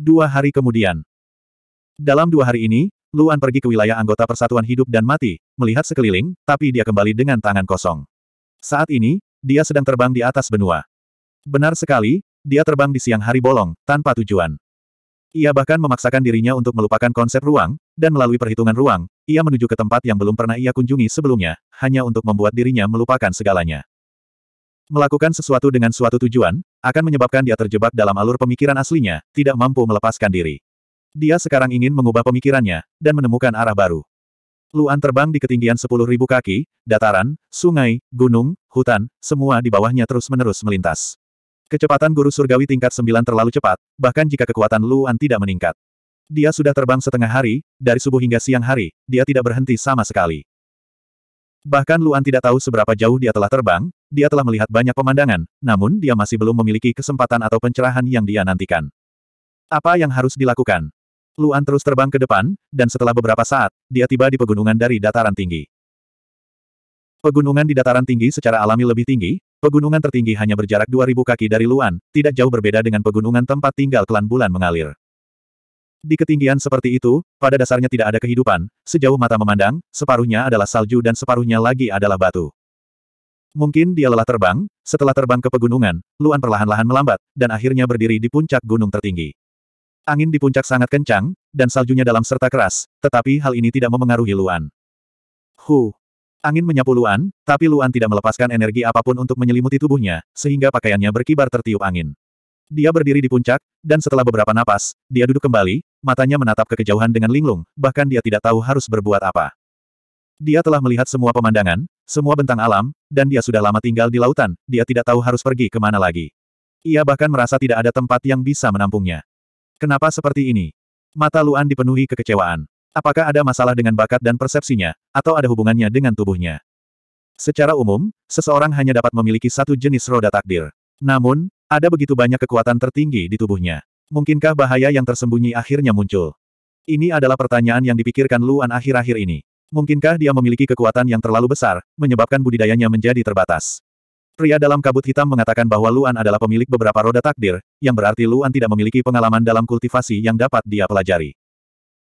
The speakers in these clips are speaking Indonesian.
Dua hari kemudian. Dalam dua hari ini, Luan pergi ke wilayah anggota Persatuan Hidup dan Mati, melihat sekeliling, tapi dia kembali dengan tangan kosong. Saat ini, dia sedang terbang di atas benua. Benar sekali, dia terbang di siang hari bolong, tanpa tujuan. Ia bahkan memaksakan dirinya untuk melupakan konsep ruang, dan melalui perhitungan ruang, ia menuju ke tempat yang belum pernah ia kunjungi sebelumnya, hanya untuk membuat dirinya melupakan segalanya. Melakukan sesuatu dengan suatu tujuan, akan menyebabkan dia terjebak dalam alur pemikiran aslinya, tidak mampu melepaskan diri. Dia sekarang ingin mengubah pemikirannya, dan menemukan arah baru. Luan terbang di ketinggian 10.000 kaki, dataran, sungai, gunung, hutan, semua di bawahnya terus-menerus melintas. Kecepatan guru surgawi tingkat 9 terlalu cepat, bahkan jika kekuatan Luan tidak meningkat. Dia sudah terbang setengah hari, dari subuh hingga siang hari, dia tidak berhenti sama sekali. Bahkan Luan tidak tahu seberapa jauh dia telah terbang, dia telah melihat banyak pemandangan, namun dia masih belum memiliki kesempatan atau pencerahan yang dia nantikan. Apa yang harus dilakukan? Luan terus terbang ke depan, dan setelah beberapa saat, dia tiba di pegunungan dari dataran tinggi. Pegunungan di dataran tinggi secara alami lebih tinggi, pegunungan tertinggi hanya berjarak 2000 kaki dari Luan, tidak jauh berbeda dengan pegunungan tempat tinggal klan bulan mengalir. Di ketinggian seperti itu, pada dasarnya tidak ada kehidupan, sejauh mata memandang, separuhnya adalah salju dan separuhnya lagi adalah batu. Mungkin dia lelah terbang, setelah terbang ke pegunungan, Luan perlahan-lahan melambat, dan akhirnya berdiri di puncak gunung tertinggi. Angin di puncak sangat kencang, dan saljunya dalam serta keras, tetapi hal ini tidak memengaruhi Luan. Hu! Angin menyapu Luan, tapi Luan tidak melepaskan energi apapun untuk menyelimuti tubuhnya, sehingga pakaiannya berkibar tertiup angin. Dia berdiri di puncak, dan setelah beberapa napas, dia duduk kembali, matanya menatap ke kejauhan dengan linglung, bahkan dia tidak tahu harus berbuat apa. Dia telah melihat semua pemandangan, semua bentang alam, dan dia sudah lama tinggal di lautan, dia tidak tahu harus pergi ke mana lagi. Ia bahkan merasa tidak ada tempat yang bisa menampungnya. Kenapa seperti ini? Mata Luan dipenuhi kekecewaan. Apakah ada masalah dengan bakat dan persepsinya, atau ada hubungannya dengan tubuhnya? Secara umum, seseorang hanya dapat memiliki satu jenis roda takdir. Namun, ada begitu banyak kekuatan tertinggi di tubuhnya. Mungkinkah bahaya yang tersembunyi akhirnya muncul? Ini adalah pertanyaan yang dipikirkan Luan akhir-akhir ini. Mungkinkah dia memiliki kekuatan yang terlalu besar, menyebabkan budidayanya menjadi terbatas? Pria dalam kabut hitam mengatakan bahwa Luan adalah pemilik beberapa roda takdir, yang berarti Luan tidak memiliki pengalaman dalam kultivasi yang dapat dia pelajari.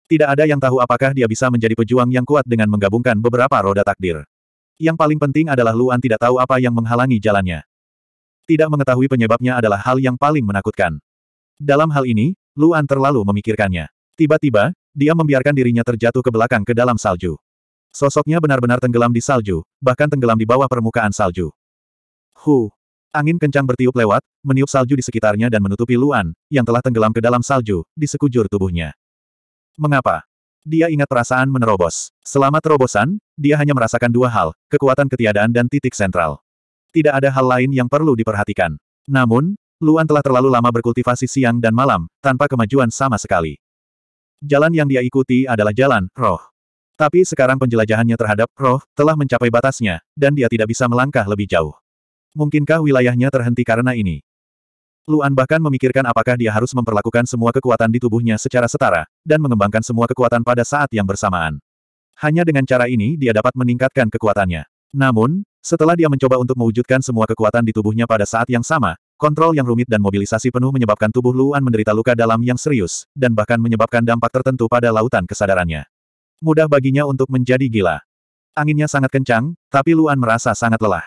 Tidak ada yang tahu apakah dia bisa menjadi pejuang yang kuat dengan menggabungkan beberapa roda takdir. Yang paling penting adalah Luan tidak tahu apa yang menghalangi jalannya. Tidak mengetahui penyebabnya adalah hal yang paling menakutkan. Dalam hal ini, Luan terlalu memikirkannya. Tiba-tiba, dia membiarkan dirinya terjatuh ke belakang ke dalam salju. Sosoknya benar-benar tenggelam di salju, bahkan tenggelam di bawah permukaan salju. Hu. Angin kencang bertiup lewat, meniup salju di sekitarnya dan menutupi Luan, yang telah tenggelam ke dalam salju, di sekujur tubuhnya. Mengapa? Dia ingat perasaan menerobos. Selama terobosan, dia hanya merasakan dua hal, kekuatan ketiadaan dan titik sentral. Tidak ada hal lain yang perlu diperhatikan. Namun, Luan telah terlalu lama berkultivasi siang dan malam, tanpa kemajuan sama sekali. Jalan yang dia ikuti adalah jalan roh. Tapi sekarang penjelajahannya terhadap roh telah mencapai batasnya, dan dia tidak bisa melangkah lebih jauh. Mungkinkah wilayahnya terhenti karena ini? Luan bahkan memikirkan apakah dia harus memperlakukan semua kekuatan di tubuhnya secara setara, dan mengembangkan semua kekuatan pada saat yang bersamaan. Hanya dengan cara ini dia dapat meningkatkan kekuatannya. Namun, setelah dia mencoba untuk mewujudkan semua kekuatan di tubuhnya pada saat yang sama, Kontrol yang rumit dan mobilisasi penuh menyebabkan tubuh Luan menderita luka dalam yang serius, dan bahkan menyebabkan dampak tertentu pada lautan kesadarannya. Mudah baginya untuk menjadi gila. Anginnya sangat kencang, tapi Luan merasa sangat lelah.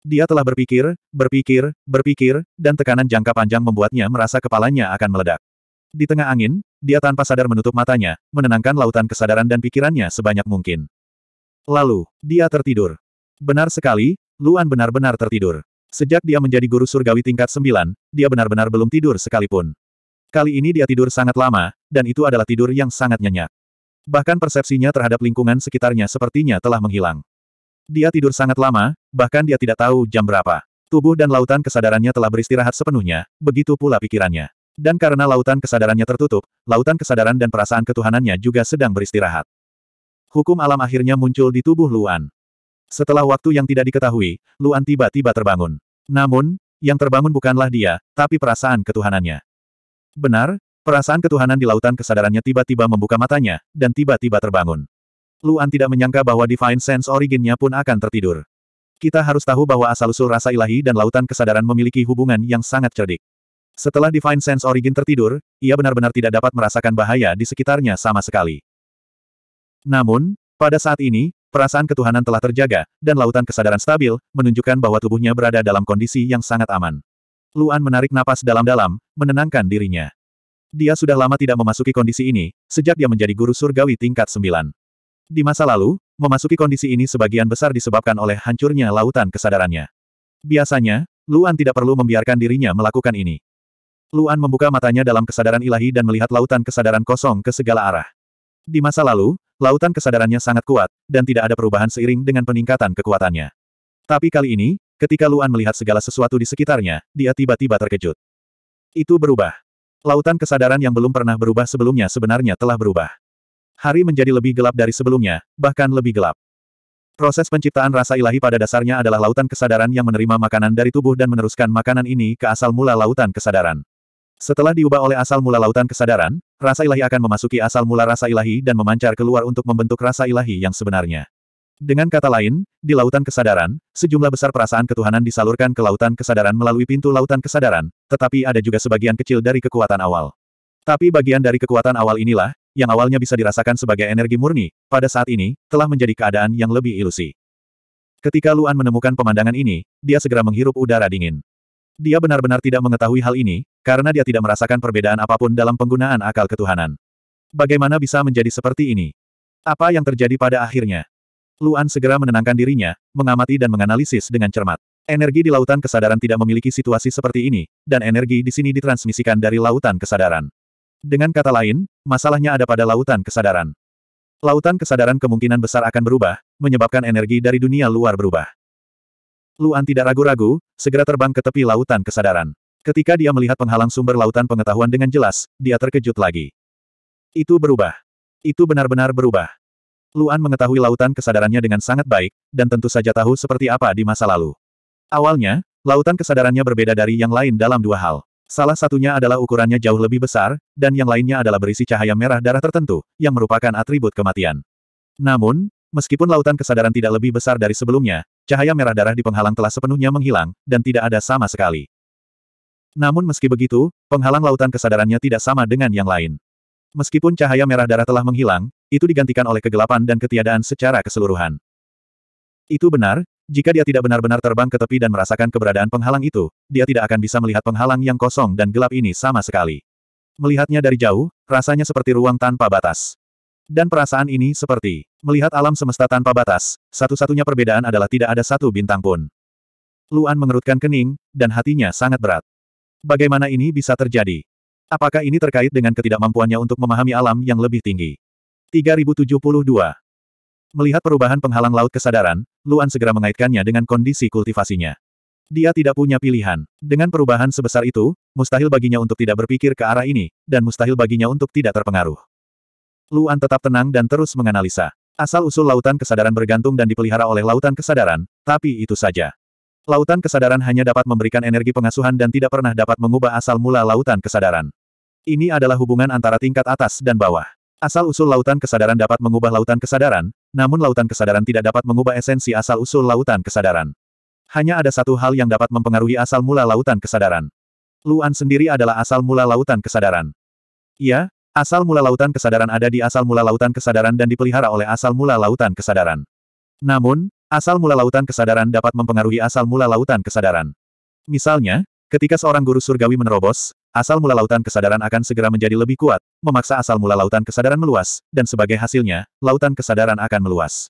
Dia telah berpikir, berpikir, berpikir, dan tekanan jangka panjang membuatnya merasa kepalanya akan meledak. Di tengah angin, dia tanpa sadar menutup matanya, menenangkan lautan kesadaran dan pikirannya sebanyak mungkin. Lalu, dia tertidur. Benar sekali, Luan benar-benar tertidur. Sejak dia menjadi guru surgawi tingkat 9, dia benar-benar belum tidur sekalipun. Kali ini dia tidur sangat lama, dan itu adalah tidur yang sangat nyenyak. Bahkan persepsinya terhadap lingkungan sekitarnya sepertinya telah menghilang. Dia tidur sangat lama, bahkan dia tidak tahu jam berapa. Tubuh dan lautan kesadarannya telah beristirahat sepenuhnya, begitu pula pikirannya. Dan karena lautan kesadarannya tertutup, lautan kesadaran dan perasaan ketuhanannya juga sedang beristirahat. Hukum alam akhirnya muncul di tubuh Luan. Setelah waktu yang tidak diketahui, Luan tiba-tiba terbangun. Namun, yang terbangun bukanlah dia, tapi perasaan ketuhanannya. Benar, perasaan ketuhanan di lautan kesadarannya tiba-tiba membuka matanya, dan tiba-tiba terbangun. Luan tidak menyangka bahwa Divine Sense originnya pun akan tertidur. Kita harus tahu bahwa asal-usul rasa ilahi dan lautan kesadaran memiliki hubungan yang sangat cerdik. Setelah Divine Sense Origin tertidur, ia benar-benar tidak dapat merasakan bahaya di sekitarnya sama sekali. Namun, pada saat ini, Perasaan ketuhanan telah terjaga, dan lautan kesadaran stabil, menunjukkan bahwa tubuhnya berada dalam kondisi yang sangat aman. Luan menarik napas dalam-dalam, menenangkan dirinya. Dia sudah lama tidak memasuki kondisi ini, sejak dia menjadi guru surgawi tingkat 9. Di masa lalu, memasuki kondisi ini sebagian besar disebabkan oleh hancurnya lautan kesadarannya. Biasanya, Luan tidak perlu membiarkan dirinya melakukan ini. Luan membuka matanya dalam kesadaran ilahi dan melihat lautan kesadaran kosong ke segala arah. Di masa lalu, lautan kesadarannya sangat kuat, dan tidak ada perubahan seiring dengan peningkatan kekuatannya. Tapi kali ini, ketika Luan melihat segala sesuatu di sekitarnya, dia tiba-tiba terkejut. Itu berubah. Lautan kesadaran yang belum pernah berubah sebelumnya sebenarnya telah berubah. Hari menjadi lebih gelap dari sebelumnya, bahkan lebih gelap. Proses penciptaan rasa ilahi pada dasarnya adalah lautan kesadaran yang menerima makanan dari tubuh dan meneruskan makanan ini ke asal mula lautan kesadaran. Setelah diubah oleh asal mula lautan kesadaran, rasa ilahi akan memasuki asal mula rasa ilahi dan memancar keluar untuk membentuk rasa ilahi yang sebenarnya. Dengan kata lain, di lautan kesadaran, sejumlah besar perasaan ketuhanan disalurkan ke lautan kesadaran melalui pintu lautan kesadaran, tetapi ada juga sebagian kecil dari kekuatan awal. Tapi bagian dari kekuatan awal inilah, yang awalnya bisa dirasakan sebagai energi murni, pada saat ini, telah menjadi keadaan yang lebih ilusi. Ketika Luan menemukan pemandangan ini, dia segera menghirup udara dingin. Dia benar-benar tidak mengetahui hal ini, karena dia tidak merasakan perbedaan apapun dalam penggunaan akal ketuhanan. Bagaimana bisa menjadi seperti ini? Apa yang terjadi pada akhirnya? Luan segera menenangkan dirinya, mengamati dan menganalisis dengan cermat. Energi di lautan kesadaran tidak memiliki situasi seperti ini, dan energi di sini ditransmisikan dari lautan kesadaran. Dengan kata lain, masalahnya ada pada lautan kesadaran. Lautan kesadaran kemungkinan besar akan berubah, menyebabkan energi dari dunia luar berubah. Luan tidak ragu-ragu, segera terbang ke tepi lautan kesadaran. Ketika dia melihat penghalang sumber lautan pengetahuan dengan jelas, dia terkejut lagi. Itu berubah. Itu benar-benar berubah. Luan mengetahui lautan kesadarannya dengan sangat baik, dan tentu saja tahu seperti apa di masa lalu. Awalnya, lautan kesadarannya berbeda dari yang lain dalam dua hal. Salah satunya adalah ukurannya jauh lebih besar, dan yang lainnya adalah berisi cahaya merah darah tertentu, yang merupakan atribut kematian. Namun, meskipun lautan kesadaran tidak lebih besar dari sebelumnya, cahaya merah darah di penghalang telah sepenuhnya menghilang, dan tidak ada sama sekali. Namun meski begitu, penghalang lautan kesadarannya tidak sama dengan yang lain. Meskipun cahaya merah darah telah menghilang, itu digantikan oleh kegelapan dan ketiadaan secara keseluruhan. Itu benar, jika dia tidak benar-benar terbang ke tepi dan merasakan keberadaan penghalang itu, dia tidak akan bisa melihat penghalang yang kosong dan gelap ini sama sekali. Melihatnya dari jauh, rasanya seperti ruang tanpa batas. Dan perasaan ini seperti melihat alam semesta tanpa batas, satu-satunya perbedaan adalah tidak ada satu bintang pun. Luan mengerutkan kening, dan hatinya sangat berat. Bagaimana ini bisa terjadi? Apakah ini terkait dengan ketidakmampuannya untuk memahami alam yang lebih tinggi? 3072 Melihat perubahan penghalang laut kesadaran, Luan segera mengaitkannya dengan kondisi kultivasinya. Dia tidak punya pilihan. Dengan perubahan sebesar itu, mustahil baginya untuk tidak berpikir ke arah ini, dan mustahil baginya untuk tidak terpengaruh. Luan tetap tenang dan terus menganalisa. Asal-usul lautan kesadaran bergantung dan dipelihara oleh lautan kesadaran, tapi itu saja. Lautan kesadaran hanya dapat memberikan energi pengasuhan dan tidak pernah dapat mengubah asal mula lautan kesadaran. Ini adalah hubungan antara tingkat atas dan bawah. Asal-usul lautan kesadaran dapat mengubah lautan kesadaran, namun lautan kesadaran tidak dapat mengubah esensi asal-usul lautan kesadaran. Hanya ada satu hal yang dapat mempengaruhi asal mula lautan kesadaran. Luan sendiri adalah asal mula lautan kesadaran. Ya. Asal mula lautan kesadaran ada di asal mula lautan kesadaran dan dipelihara oleh asal mula lautan kesadaran. Namun, asal mula lautan kesadaran dapat mempengaruhi asal mula lautan kesadaran. Misalnya, ketika seorang guru surgawi menerobos, asal mula lautan kesadaran akan segera menjadi lebih kuat, memaksa asal mula lautan kesadaran meluas, dan sebagai hasilnya, lautan kesadaran akan meluas.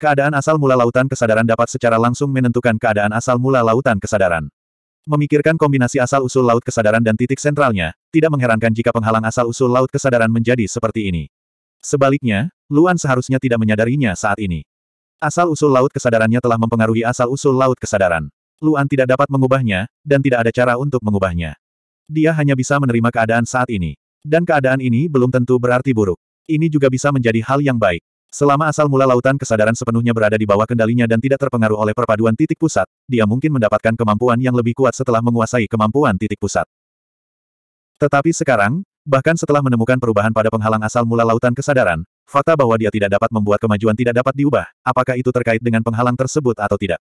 Keadaan asal mula lautan kesadaran dapat secara langsung menentukan keadaan asal mula lautan kesadaran. Memikirkan kombinasi asal-usul laut kesadaran dan titik sentralnya, tidak mengherankan jika penghalang asal-usul laut kesadaran menjadi seperti ini. Sebaliknya, Luan seharusnya tidak menyadarinya saat ini. Asal-usul laut kesadarannya telah mempengaruhi asal-usul laut kesadaran. Luan tidak dapat mengubahnya, dan tidak ada cara untuk mengubahnya. Dia hanya bisa menerima keadaan saat ini. Dan keadaan ini belum tentu berarti buruk. Ini juga bisa menjadi hal yang baik. Selama asal mula lautan kesadaran sepenuhnya berada di bawah kendalinya dan tidak terpengaruh oleh perpaduan titik pusat, dia mungkin mendapatkan kemampuan yang lebih kuat setelah menguasai kemampuan titik pusat. Tetapi sekarang, bahkan setelah menemukan perubahan pada penghalang asal mula lautan kesadaran, fakta bahwa dia tidak dapat membuat kemajuan tidak dapat diubah, apakah itu terkait dengan penghalang tersebut atau tidak.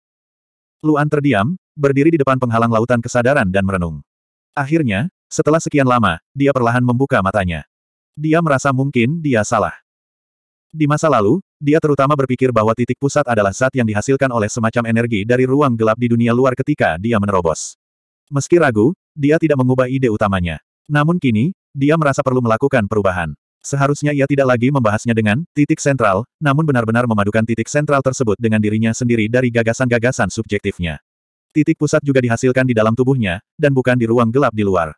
Luan terdiam, berdiri di depan penghalang lautan kesadaran dan merenung. Akhirnya, setelah sekian lama, dia perlahan membuka matanya. Dia merasa mungkin dia salah. Di masa lalu, dia terutama berpikir bahwa titik pusat adalah zat yang dihasilkan oleh semacam energi dari ruang gelap di dunia luar ketika dia menerobos. Meski ragu, dia tidak mengubah ide utamanya. Namun kini, dia merasa perlu melakukan perubahan. Seharusnya ia tidak lagi membahasnya dengan titik sentral, namun benar-benar memadukan titik sentral tersebut dengan dirinya sendiri dari gagasan-gagasan subjektifnya. Titik pusat juga dihasilkan di dalam tubuhnya, dan bukan di ruang gelap di luar.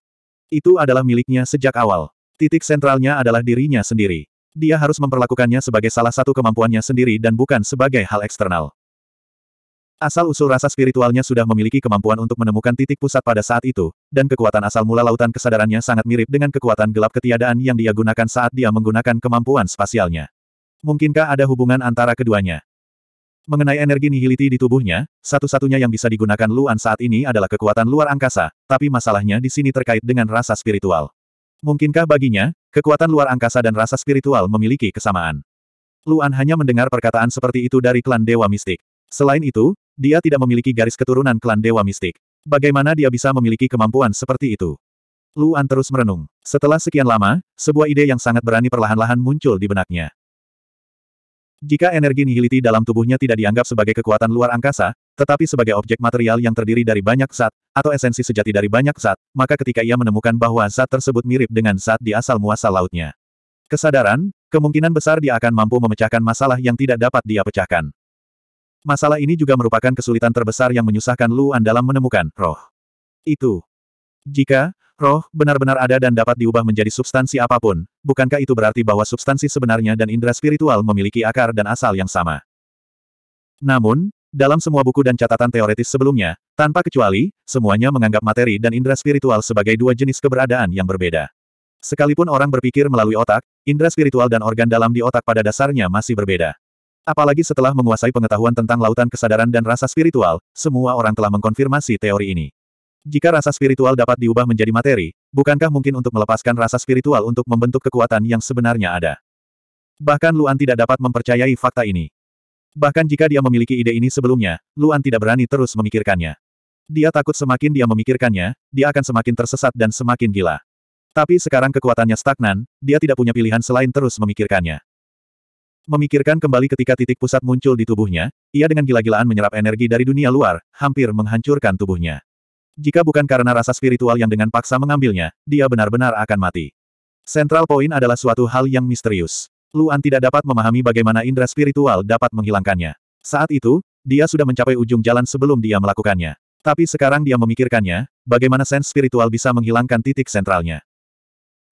Itu adalah miliknya sejak awal. Titik sentralnya adalah dirinya sendiri dia harus memperlakukannya sebagai salah satu kemampuannya sendiri dan bukan sebagai hal eksternal. Asal-usul rasa spiritualnya sudah memiliki kemampuan untuk menemukan titik pusat pada saat itu, dan kekuatan asal mula lautan kesadarannya sangat mirip dengan kekuatan gelap ketiadaan yang dia gunakan saat dia menggunakan kemampuan spasialnya. Mungkinkah ada hubungan antara keduanya? Mengenai energi nihiliti di tubuhnya, satu-satunya yang bisa digunakan Luan saat ini adalah kekuatan luar angkasa, tapi masalahnya di sini terkait dengan rasa spiritual. Mungkinkah baginya, Kekuatan luar angkasa dan rasa spiritual memiliki kesamaan. Luan hanya mendengar perkataan seperti itu dari klan Dewa Mistik. Selain itu, dia tidak memiliki garis keturunan klan Dewa Mistik. Bagaimana dia bisa memiliki kemampuan seperti itu? Luan terus merenung. Setelah sekian lama, sebuah ide yang sangat berani perlahan-lahan muncul di benaknya. Jika energi nihiliti dalam tubuhnya tidak dianggap sebagai kekuatan luar angkasa, tetapi sebagai objek material yang terdiri dari banyak zat, atau esensi sejati dari banyak zat, maka ketika ia menemukan bahwa zat tersebut mirip dengan zat di asal-muasal lautnya. Kesadaran, kemungkinan besar dia akan mampu memecahkan masalah yang tidak dapat dia pecahkan. Masalah ini juga merupakan kesulitan terbesar yang menyusahkan Luan dalam menemukan roh. Itu. Jika roh benar-benar ada dan dapat diubah menjadi substansi apapun, bukankah itu berarti bahwa substansi sebenarnya dan indera spiritual memiliki akar dan asal yang sama? Namun, dalam semua buku dan catatan teoretis sebelumnya, tanpa kecuali, semuanya menganggap materi dan indera spiritual sebagai dua jenis keberadaan yang berbeda. Sekalipun orang berpikir melalui otak, indera spiritual dan organ dalam di otak pada dasarnya masih berbeda. Apalagi setelah menguasai pengetahuan tentang lautan kesadaran dan rasa spiritual, semua orang telah mengkonfirmasi teori ini. Jika rasa spiritual dapat diubah menjadi materi, bukankah mungkin untuk melepaskan rasa spiritual untuk membentuk kekuatan yang sebenarnya ada? Bahkan Luan tidak dapat mempercayai fakta ini. Bahkan jika dia memiliki ide ini sebelumnya, Luan tidak berani terus memikirkannya. Dia takut semakin dia memikirkannya, dia akan semakin tersesat dan semakin gila. Tapi sekarang kekuatannya stagnan, dia tidak punya pilihan selain terus memikirkannya. Memikirkan kembali ketika titik pusat muncul di tubuhnya, ia dengan gila-gilaan menyerap energi dari dunia luar, hampir menghancurkan tubuhnya. Jika bukan karena rasa spiritual yang dengan paksa mengambilnya, dia benar-benar akan mati. Central Point adalah suatu hal yang misterius. Luan tidak dapat memahami bagaimana indera spiritual dapat menghilangkannya. Saat itu, dia sudah mencapai ujung jalan sebelum dia melakukannya. Tapi sekarang dia memikirkannya, bagaimana sens spiritual bisa menghilangkan titik sentralnya.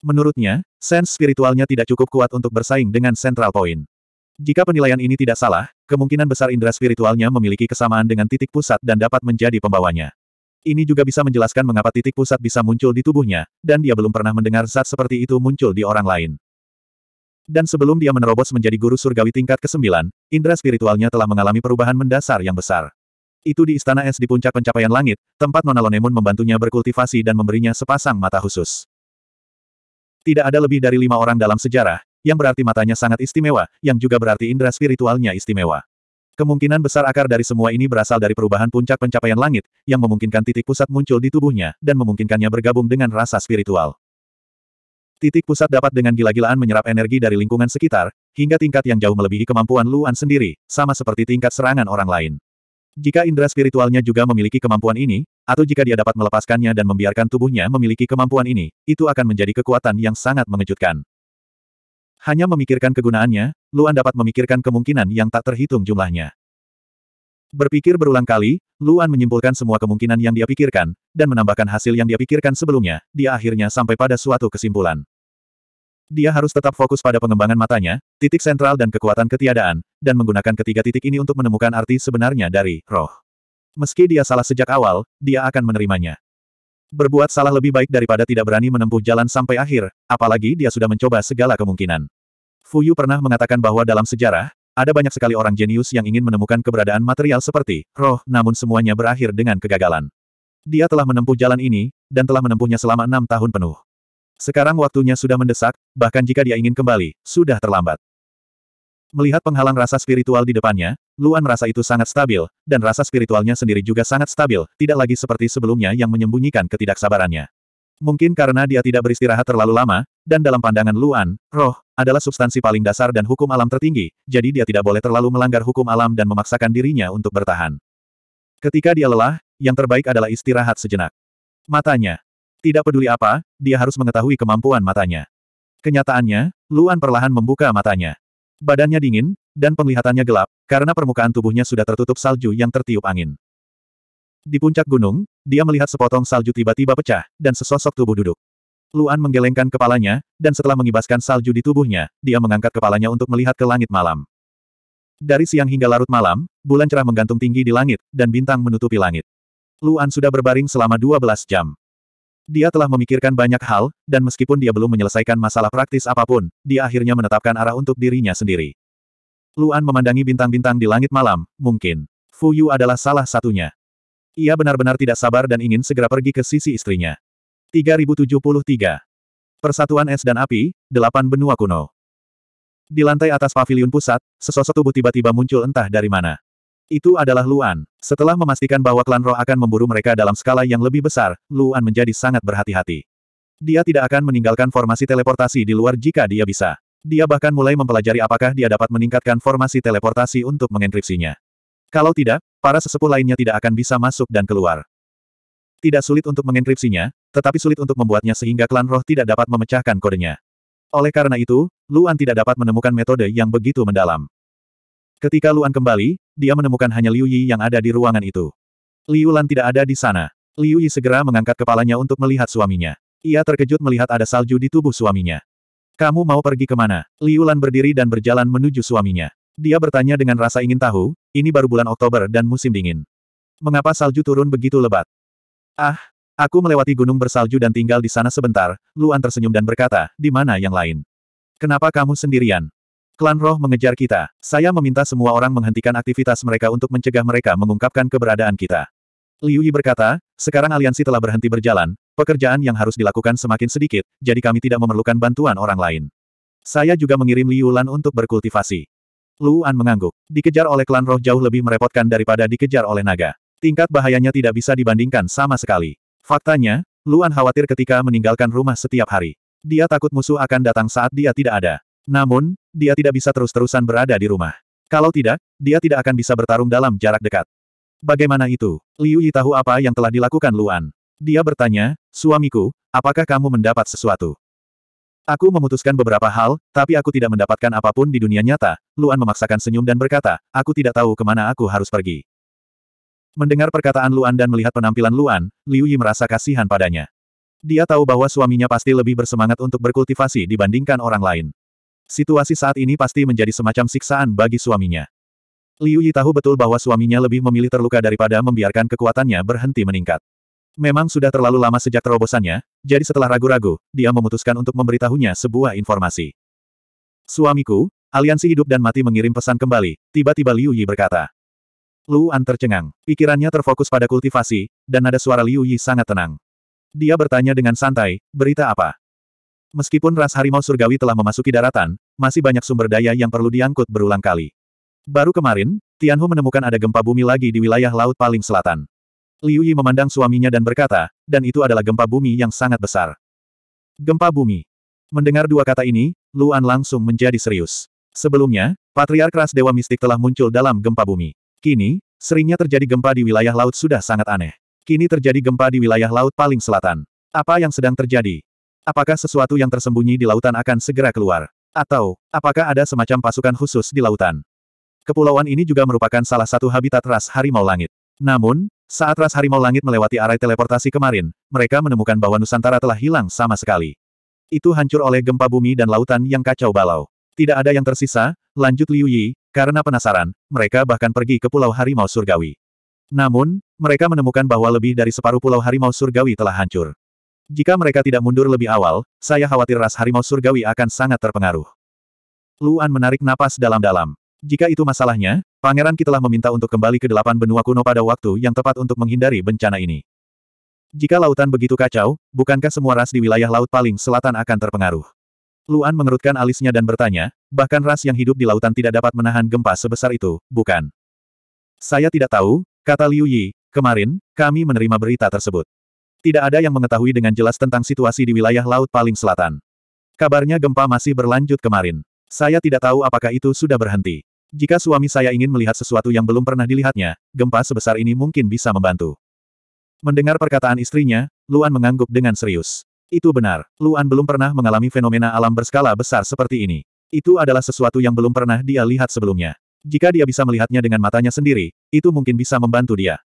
Menurutnya, sens spiritualnya tidak cukup kuat untuk bersaing dengan sentral point. Jika penilaian ini tidak salah, kemungkinan besar indera spiritualnya memiliki kesamaan dengan titik pusat dan dapat menjadi pembawanya. Ini juga bisa menjelaskan mengapa titik pusat bisa muncul di tubuhnya, dan dia belum pernah mendengar zat seperti itu muncul di orang lain. Dan sebelum dia menerobos menjadi guru surgawi tingkat ke-9, indera spiritualnya telah mengalami perubahan mendasar yang besar. Itu di Istana Es di puncak pencapaian langit, tempat Nona Lonemun membantunya berkultivasi dan memberinya sepasang mata khusus. Tidak ada lebih dari lima orang dalam sejarah, yang berarti matanya sangat istimewa, yang juga berarti indera spiritualnya istimewa. Kemungkinan besar akar dari semua ini berasal dari perubahan puncak pencapaian langit, yang memungkinkan titik pusat muncul di tubuhnya, dan memungkinkannya bergabung dengan rasa spiritual. Titik pusat dapat dengan gila-gilaan menyerap energi dari lingkungan sekitar, hingga tingkat yang jauh melebihi kemampuan Luan sendiri, sama seperti tingkat serangan orang lain. Jika indera spiritualnya juga memiliki kemampuan ini, atau jika dia dapat melepaskannya dan membiarkan tubuhnya memiliki kemampuan ini, itu akan menjadi kekuatan yang sangat mengejutkan. Hanya memikirkan kegunaannya, Luan dapat memikirkan kemungkinan yang tak terhitung jumlahnya. Berpikir berulang kali, Luan menyimpulkan semua kemungkinan yang dia pikirkan, dan menambahkan hasil yang dia pikirkan sebelumnya, dia akhirnya sampai pada suatu kesimpulan. Dia harus tetap fokus pada pengembangan matanya, titik sentral dan kekuatan ketiadaan, dan menggunakan ketiga titik ini untuk menemukan arti sebenarnya dari roh. Meski dia salah sejak awal, dia akan menerimanya. Berbuat salah lebih baik daripada tidak berani menempuh jalan sampai akhir, apalagi dia sudah mencoba segala kemungkinan. Fuyu pernah mengatakan bahwa dalam sejarah, ada banyak sekali orang jenius yang ingin menemukan keberadaan material seperti roh, namun semuanya berakhir dengan kegagalan. Dia telah menempuh jalan ini, dan telah menempuhnya selama enam tahun penuh. Sekarang waktunya sudah mendesak, bahkan jika dia ingin kembali, sudah terlambat. Melihat penghalang rasa spiritual di depannya, Luan merasa itu sangat stabil, dan rasa spiritualnya sendiri juga sangat stabil, tidak lagi seperti sebelumnya yang menyembunyikan ketidaksabarannya. Mungkin karena dia tidak beristirahat terlalu lama, dan dalam pandangan Luan, roh, adalah substansi paling dasar dan hukum alam tertinggi, jadi dia tidak boleh terlalu melanggar hukum alam dan memaksakan dirinya untuk bertahan. Ketika dia lelah, yang terbaik adalah istirahat sejenak. Matanya. Tidak peduli apa, dia harus mengetahui kemampuan matanya. Kenyataannya, Luan perlahan membuka matanya. Badannya dingin, dan penglihatannya gelap, karena permukaan tubuhnya sudah tertutup salju yang tertiup angin. Di puncak gunung, dia melihat sepotong salju tiba-tiba pecah, dan sesosok tubuh duduk. Luan menggelengkan kepalanya, dan setelah mengibaskan salju di tubuhnya, dia mengangkat kepalanya untuk melihat ke langit malam. Dari siang hingga larut malam, bulan cerah menggantung tinggi di langit, dan bintang menutupi langit. Luan sudah berbaring selama 12 jam. Dia telah memikirkan banyak hal, dan meskipun dia belum menyelesaikan masalah praktis apapun, dia akhirnya menetapkan arah untuk dirinya sendiri. Luan memandangi bintang-bintang di langit malam, mungkin. Fuyu adalah salah satunya. Ia benar-benar tidak sabar dan ingin segera pergi ke sisi istrinya. 3073. Persatuan Es dan Api, Delapan Benua Kuno. Di lantai atas Pavilion pusat, sesosok tubuh tiba-tiba muncul entah dari mana. Itu adalah Luan. Setelah memastikan bahwa klan roh akan memburu mereka dalam skala yang lebih besar, Luan menjadi sangat berhati-hati. Dia tidak akan meninggalkan formasi teleportasi di luar jika dia bisa. Dia bahkan mulai mempelajari apakah dia dapat meningkatkan formasi teleportasi untuk mengenkripsinya. Kalau tidak, para sesepuh lainnya tidak akan bisa masuk dan keluar. Tidak sulit untuk mengenkripsinya, tetapi sulit untuk membuatnya sehingga klan roh tidak dapat memecahkan kodenya. Oleh karena itu, Luan tidak dapat menemukan metode yang begitu mendalam. Ketika Luan kembali, dia menemukan hanya Liu Yi yang ada di ruangan itu. Liu Lan tidak ada di sana. Liu Yi segera mengangkat kepalanya untuk melihat suaminya. Ia terkejut melihat ada salju di tubuh suaminya. Kamu mau pergi kemana? Liu Lan berdiri dan berjalan menuju suaminya. Dia bertanya dengan rasa ingin tahu, ini baru bulan Oktober dan musim dingin. Mengapa salju turun begitu lebat? Ah, aku melewati gunung bersalju dan tinggal di sana sebentar, Luan tersenyum dan berkata, di mana yang lain? Kenapa kamu sendirian? Klan roh mengejar kita. Saya meminta semua orang menghentikan aktivitas mereka untuk mencegah mereka mengungkapkan keberadaan kita. Liu Yi berkata, sekarang aliansi telah berhenti berjalan, pekerjaan yang harus dilakukan semakin sedikit, jadi kami tidak memerlukan bantuan orang lain. Saya juga mengirim Liu Lan untuk berkultivasi. Luan mengangguk. Dikejar oleh klan roh jauh lebih merepotkan daripada dikejar oleh naga. Tingkat bahayanya tidak bisa dibandingkan sama sekali. Faktanya, Luan khawatir ketika meninggalkan rumah setiap hari. Dia takut musuh akan datang saat dia tidak ada. Namun, dia tidak bisa terus-terusan berada di rumah. Kalau tidak, dia tidak akan bisa bertarung dalam jarak dekat. Bagaimana itu? Liu Yi tahu apa yang telah dilakukan Luan. Dia bertanya, suamiku, apakah kamu mendapat sesuatu? Aku memutuskan beberapa hal, tapi aku tidak mendapatkan apapun di dunia nyata. Luan memaksakan senyum dan berkata, aku tidak tahu kemana aku harus pergi. Mendengar perkataan Luan dan melihat penampilan Luan, Liu Yi merasa kasihan padanya. Dia tahu bahwa suaminya pasti lebih bersemangat untuk berkultivasi dibandingkan orang lain. Situasi saat ini pasti menjadi semacam siksaan bagi suaminya. Liu Yi tahu betul bahwa suaminya lebih memilih terluka daripada membiarkan kekuatannya berhenti meningkat. Memang sudah terlalu lama sejak terobosannya, jadi setelah ragu-ragu, dia memutuskan untuk memberitahunya sebuah informasi. Suamiku, aliansi hidup dan mati mengirim pesan kembali, tiba-tiba Liu Yi berkata. Luan tercengang. Pikirannya terfokus pada kultivasi, dan nada suara Liu Yi sangat tenang. Dia bertanya dengan santai, berita apa? Meskipun ras harimau surgawi telah memasuki daratan, masih banyak sumber daya yang perlu diangkut berulang kali. Baru kemarin, Tianhu menemukan ada gempa bumi lagi di wilayah laut paling selatan. Liu Yi memandang suaminya dan berkata, dan itu adalah gempa bumi yang sangat besar. Gempa bumi. Mendengar dua kata ini, Luan langsung menjadi serius. Sebelumnya, Patriark Ras Dewa Mistik telah muncul dalam gempa bumi. Kini, seringnya terjadi gempa di wilayah laut sudah sangat aneh. Kini terjadi gempa di wilayah laut paling selatan. Apa yang sedang terjadi? Apakah sesuatu yang tersembunyi di lautan akan segera keluar? Atau, apakah ada semacam pasukan khusus di lautan? Kepulauan ini juga merupakan salah satu habitat ras harimau langit. Namun, saat ras harimau langit melewati arai teleportasi kemarin, mereka menemukan bahwa Nusantara telah hilang sama sekali. Itu hancur oleh gempa bumi dan lautan yang kacau balau. Tidak ada yang tersisa, lanjut Liu Yi, karena penasaran, mereka bahkan pergi ke Pulau Harimau Surgawi. Namun, mereka menemukan bahwa lebih dari separuh Pulau Harimau Surgawi telah hancur. Jika mereka tidak mundur lebih awal, saya khawatir ras Harimau Surgawi akan sangat terpengaruh. Luan menarik napas dalam-dalam. Jika itu masalahnya, Pangeran kita telah meminta untuk kembali ke delapan benua kuno pada waktu yang tepat untuk menghindari bencana ini. Jika lautan begitu kacau, bukankah semua ras di wilayah laut paling selatan akan terpengaruh? Luan mengerutkan alisnya dan bertanya, bahkan ras yang hidup di lautan tidak dapat menahan gempa sebesar itu, bukan? Saya tidak tahu, kata Liu Yi, kemarin, kami menerima berita tersebut. Tidak ada yang mengetahui dengan jelas tentang situasi di wilayah laut paling selatan. Kabarnya gempa masih berlanjut kemarin. Saya tidak tahu apakah itu sudah berhenti. Jika suami saya ingin melihat sesuatu yang belum pernah dilihatnya, gempa sebesar ini mungkin bisa membantu. Mendengar perkataan istrinya, Luan mengangguk dengan serius. Itu benar, Luan belum pernah mengalami fenomena alam berskala besar seperti ini. Itu adalah sesuatu yang belum pernah dia lihat sebelumnya. Jika dia bisa melihatnya dengan matanya sendiri, itu mungkin bisa membantu dia.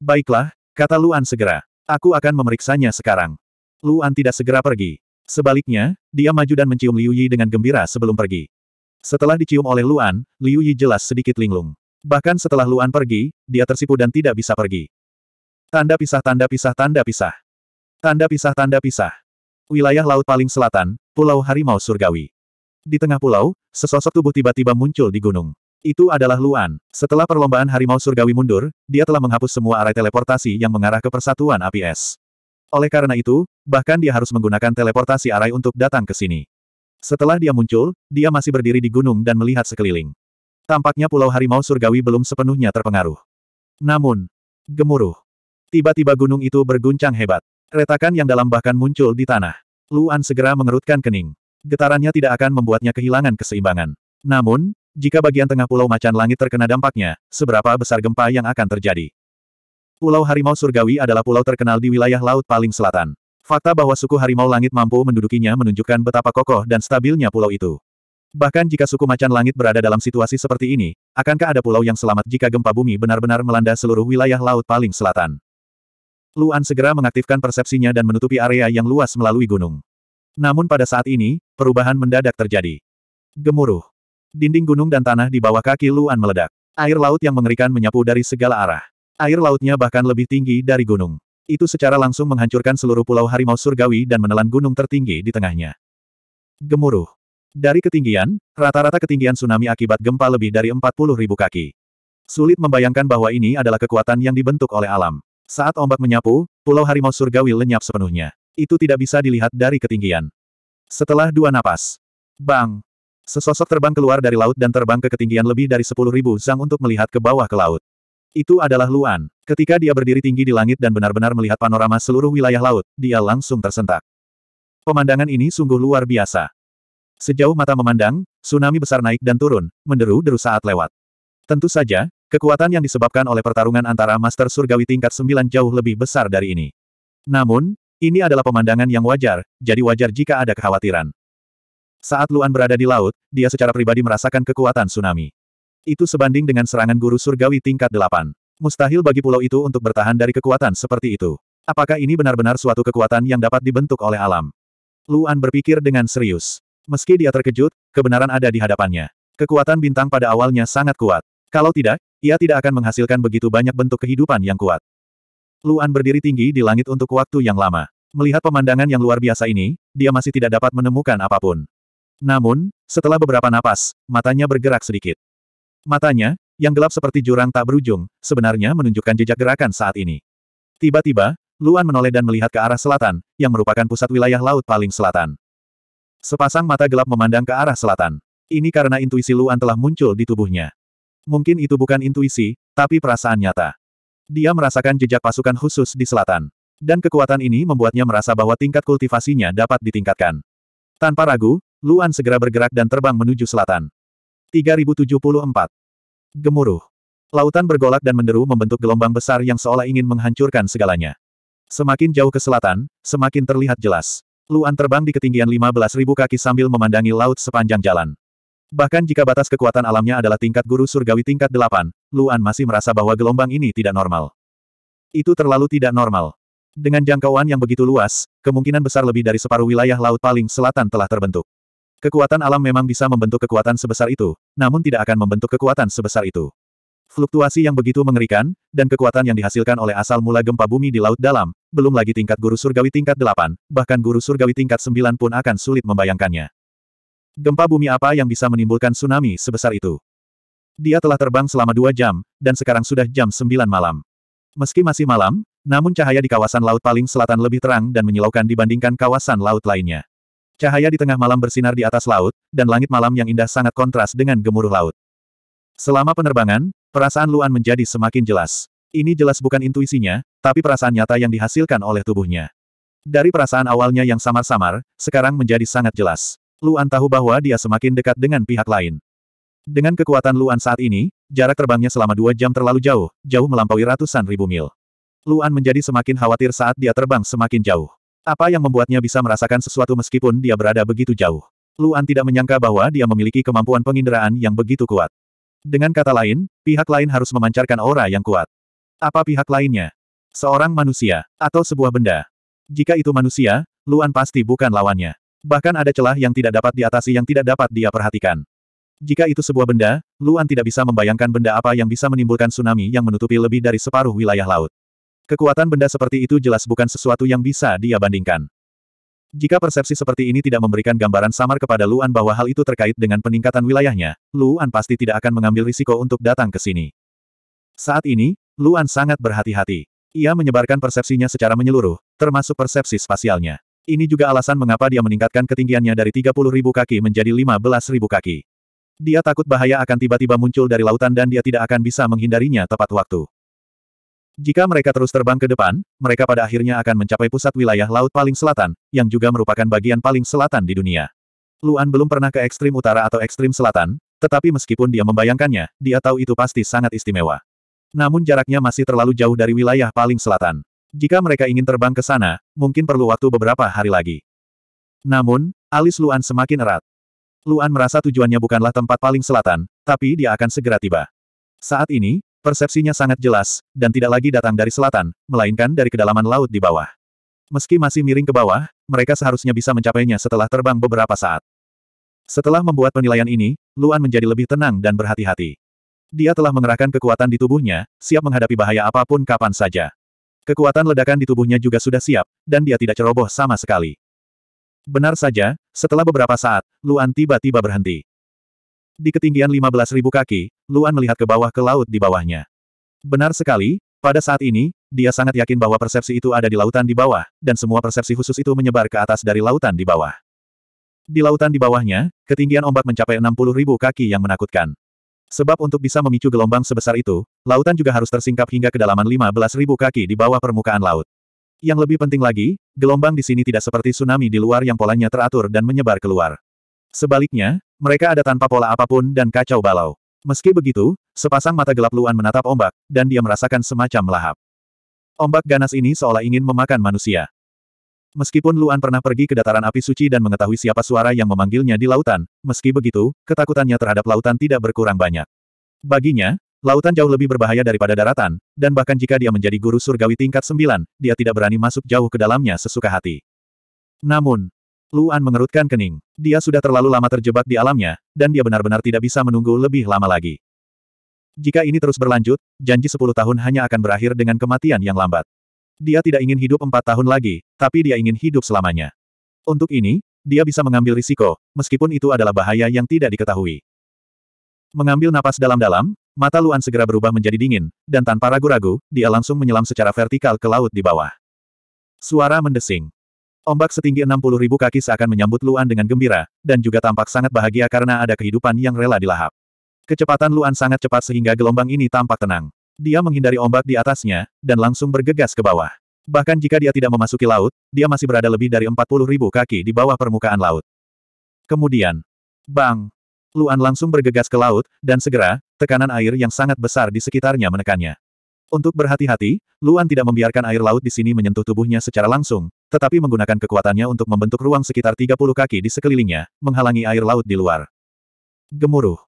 Baiklah, kata Luan segera. Aku akan memeriksanya sekarang. Luan tidak segera pergi. Sebaliknya, dia maju dan mencium Liu Yi dengan gembira sebelum pergi. Setelah dicium oleh Luan, Liu Yi jelas sedikit linglung. Bahkan setelah Luan pergi, dia tersipu dan tidak bisa pergi. Tanda pisah tanda pisah tanda pisah. Tanda pisah-tanda pisah. Wilayah laut paling selatan, Pulau Harimau Surgawi. Di tengah pulau, sesosok tubuh tiba-tiba muncul di gunung. Itu adalah Luan. Setelah perlombaan Harimau Surgawi mundur, dia telah menghapus semua arai teleportasi yang mengarah ke persatuan api es. Oleh karena itu, bahkan dia harus menggunakan teleportasi arai untuk datang ke sini. Setelah dia muncul, dia masih berdiri di gunung dan melihat sekeliling. Tampaknya Pulau Harimau Surgawi belum sepenuhnya terpengaruh. Namun, gemuruh. Tiba-tiba gunung itu berguncang hebat. Retakan yang dalam bahkan muncul di tanah. Luan segera mengerutkan kening. Getarannya tidak akan membuatnya kehilangan keseimbangan. Namun, jika bagian tengah Pulau Macan Langit terkena dampaknya, seberapa besar gempa yang akan terjadi? Pulau Harimau Surgawi adalah pulau terkenal di wilayah laut paling selatan. Fakta bahwa suku Harimau Langit mampu mendudukinya menunjukkan betapa kokoh dan stabilnya pulau itu. Bahkan jika suku Macan Langit berada dalam situasi seperti ini, akankah ada pulau yang selamat jika gempa bumi benar-benar melanda seluruh wilayah laut paling selatan? Luan segera mengaktifkan persepsinya dan menutupi area yang luas melalui gunung. Namun pada saat ini, perubahan mendadak terjadi. Gemuruh. Dinding gunung dan tanah di bawah kaki Luan meledak. Air laut yang mengerikan menyapu dari segala arah. Air lautnya bahkan lebih tinggi dari gunung. Itu secara langsung menghancurkan seluruh pulau harimau surgawi dan menelan gunung tertinggi di tengahnya. Gemuruh. Dari ketinggian, rata-rata ketinggian tsunami akibat gempa lebih dari ribu kaki. Sulit membayangkan bahwa ini adalah kekuatan yang dibentuk oleh alam. Saat ombak menyapu, pulau harimau surgawi lenyap sepenuhnya. Itu tidak bisa dilihat dari ketinggian. Setelah dua napas, bang! Sesosok terbang keluar dari laut dan terbang ke ketinggian lebih dari sepuluh ribu zang untuk melihat ke bawah ke laut. Itu adalah Luan. Ketika dia berdiri tinggi di langit dan benar-benar melihat panorama seluruh wilayah laut, dia langsung tersentak. Pemandangan ini sungguh luar biasa. Sejauh mata memandang, tsunami besar naik dan turun, menderu-deru saat lewat. Tentu saja, Kekuatan yang disebabkan oleh pertarungan antara Master Surgawi tingkat 9 jauh lebih besar dari ini. Namun, ini adalah pemandangan yang wajar, jadi wajar jika ada kekhawatiran. Saat Luan berada di laut, dia secara pribadi merasakan kekuatan tsunami. Itu sebanding dengan serangan guru surgawi tingkat 8. Mustahil bagi pulau itu untuk bertahan dari kekuatan seperti itu. Apakah ini benar-benar suatu kekuatan yang dapat dibentuk oleh alam? Luan berpikir dengan serius. Meski dia terkejut, kebenaran ada di hadapannya. Kekuatan bintang pada awalnya sangat kuat. Kalau tidak, ia tidak akan menghasilkan begitu banyak bentuk kehidupan yang kuat. Luan berdiri tinggi di langit untuk waktu yang lama. Melihat pemandangan yang luar biasa ini, dia masih tidak dapat menemukan apapun. Namun, setelah beberapa napas, matanya bergerak sedikit. Matanya, yang gelap seperti jurang tak berujung, sebenarnya menunjukkan jejak gerakan saat ini. Tiba-tiba, Luan menoleh dan melihat ke arah selatan, yang merupakan pusat wilayah laut paling selatan. Sepasang mata gelap memandang ke arah selatan. Ini karena intuisi Luan telah muncul di tubuhnya. Mungkin itu bukan intuisi, tapi perasaan nyata. Dia merasakan jejak pasukan khusus di selatan. Dan kekuatan ini membuatnya merasa bahwa tingkat kultivasinya dapat ditingkatkan. Tanpa ragu, Luan segera bergerak dan terbang menuju selatan. 3074. Gemuruh. Lautan bergolak dan menderu membentuk gelombang besar yang seolah ingin menghancurkan segalanya. Semakin jauh ke selatan, semakin terlihat jelas. Luan terbang di ketinggian 15.000 kaki sambil memandangi laut sepanjang jalan. Bahkan jika batas kekuatan alamnya adalah tingkat guru surgawi tingkat 8, Luan masih merasa bahwa gelombang ini tidak normal. Itu terlalu tidak normal. Dengan jangkauan yang begitu luas, kemungkinan besar lebih dari separuh wilayah laut paling selatan telah terbentuk. Kekuatan alam memang bisa membentuk kekuatan sebesar itu, namun tidak akan membentuk kekuatan sebesar itu. Fluktuasi yang begitu mengerikan, dan kekuatan yang dihasilkan oleh asal mula gempa bumi di Laut Dalam, belum lagi tingkat guru surgawi tingkat delapan, bahkan guru surgawi tingkat sembilan pun akan sulit membayangkannya. Gempa bumi apa yang bisa menimbulkan tsunami sebesar itu? Dia telah terbang selama dua jam, dan sekarang sudah jam sembilan malam. Meski masih malam, namun cahaya di kawasan laut paling selatan lebih terang dan menyilaukan dibandingkan kawasan laut lainnya. Cahaya di tengah malam bersinar di atas laut, dan langit malam yang indah sangat kontras dengan gemuruh laut. Selama penerbangan, perasaan Luan menjadi semakin jelas. Ini jelas bukan intuisinya, tapi perasaan nyata yang dihasilkan oleh tubuhnya. Dari perasaan awalnya yang samar-samar, sekarang menjadi sangat jelas. Luan tahu bahwa dia semakin dekat dengan pihak lain. Dengan kekuatan Luan saat ini, jarak terbangnya selama dua jam terlalu jauh, jauh melampaui ratusan ribu mil. Luan menjadi semakin khawatir saat dia terbang semakin jauh. Apa yang membuatnya bisa merasakan sesuatu meskipun dia berada begitu jauh? Luan tidak menyangka bahwa dia memiliki kemampuan penginderaan yang begitu kuat. Dengan kata lain, pihak lain harus memancarkan aura yang kuat. Apa pihak lainnya? Seorang manusia, atau sebuah benda. Jika itu manusia, Luan pasti bukan lawannya. Bahkan ada celah yang tidak dapat diatasi yang tidak dapat dia perhatikan. Jika itu sebuah benda, Luan tidak bisa membayangkan benda apa yang bisa menimbulkan tsunami yang menutupi lebih dari separuh wilayah laut. Kekuatan benda seperti itu jelas bukan sesuatu yang bisa dia bandingkan. Jika persepsi seperti ini tidak memberikan gambaran samar kepada Luan bahwa hal itu terkait dengan peningkatan wilayahnya, Luan pasti tidak akan mengambil risiko untuk datang ke sini. Saat ini, Luan sangat berhati-hati. Ia menyebarkan persepsinya secara menyeluruh, termasuk persepsi spasialnya. Ini juga alasan mengapa dia meningkatkan ketinggiannya dari 30.000 kaki menjadi 15.000 kaki. Dia takut bahaya akan tiba-tiba muncul dari lautan dan dia tidak akan bisa menghindarinya tepat waktu. Jika mereka terus terbang ke depan, mereka pada akhirnya akan mencapai pusat wilayah laut paling selatan, yang juga merupakan bagian paling selatan di dunia. Luan belum pernah ke ekstrim utara atau ekstrim selatan, tetapi meskipun dia membayangkannya, dia tahu itu pasti sangat istimewa. Namun jaraknya masih terlalu jauh dari wilayah paling selatan. Jika mereka ingin terbang ke sana, mungkin perlu waktu beberapa hari lagi. Namun, alis Luan semakin erat. Luan merasa tujuannya bukanlah tempat paling selatan, tapi dia akan segera tiba. Saat ini, persepsinya sangat jelas, dan tidak lagi datang dari selatan, melainkan dari kedalaman laut di bawah. Meski masih miring ke bawah, mereka seharusnya bisa mencapainya setelah terbang beberapa saat. Setelah membuat penilaian ini, Luan menjadi lebih tenang dan berhati-hati. Dia telah mengerahkan kekuatan di tubuhnya, siap menghadapi bahaya apapun kapan saja. Kekuatan ledakan di tubuhnya juga sudah siap, dan dia tidak ceroboh sama sekali. Benar saja, setelah beberapa saat, Luan tiba-tiba berhenti. Di ketinggian 15.000 kaki, Luan melihat ke bawah ke laut di bawahnya. Benar sekali, pada saat ini, dia sangat yakin bahwa persepsi itu ada di lautan di bawah, dan semua persepsi khusus itu menyebar ke atas dari lautan di bawah. Di lautan di bawahnya, ketinggian ombak mencapai 60.000 kaki yang menakutkan. Sebab untuk bisa memicu gelombang sebesar itu, lautan juga harus tersingkap hingga kedalaman 15.000 kaki di bawah permukaan laut. Yang lebih penting lagi, gelombang di sini tidak seperti tsunami di luar yang polanya teratur dan menyebar keluar. Sebaliknya, mereka ada tanpa pola apapun dan kacau balau. Meski begitu, sepasang mata gelap Luan menatap ombak, dan dia merasakan semacam melahap. Ombak ganas ini seolah ingin memakan manusia. Meskipun Luan pernah pergi ke dataran api suci dan mengetahui siapa suara yang memanggilnya di lautan, meski begitu, ketakutannya terhadap lautan tidak berkurang banyak. Baginya, Lautan jauh lebih berbahaya daripada daratan, dan bahkan jika dia menjadi guru surgawi tingkat sembilan, dia tidak berani masuk jauh ke dalamnya sesuka hati. Namun, Luan mengerutkan kening. Dia sudah terlalu lama terjebak di alamnya, dan dia benar-benar tidak bisa menunggu lebih lama lagi. Jika ini terus berlanjut, janji sepuluh tahun hanya akan berakhir dengan kematian yang lambat. Dia tidak ingin hidup empat tahun lagi, tapi dia ingin hidup selamanya. Untuk ini, dia bisa mengambil risiko, meskipun itu adalah bahaya yang tidak diketahui. Mengambil napas dalam-dalam, Mata Luan segera berubah menjadi dingin, dan tanpa ragu-ragu, dia langsung menyelam secara vertikal ke laut di bawah. Suara mendesing. Ombak setinggi 60 ribu kaki seakan menyambut Luan dengan gembira, dan juga tampak sangat bahagia karena ada kehidupan yang rela dilahap. Kecepatan Luan sangat cepat sehingga gelombang ini tampak tenang. Dia menghindari ombak di atasnya, dan langsung bergegas ke bawah. Bahkan jika dia tidak memasuki laut, dia masih berada lebih dari 40 ribu kaki di bawah permukaan laut. Kemudian, bang! Luan langsung bergegas ke laut, dan segera, tekanan air yang sangat besar di sekitarnya menekannya. Untuk berhati-hati, Luan tidak membiarkan air laut di sini menyentuh tubuhnya secara langsung, tetapi menggunakan kekuatannya untuk membentuk ruang sekitar 30 kaki di sekelilingnya, menghalangi air laut di luar. Gemuruh.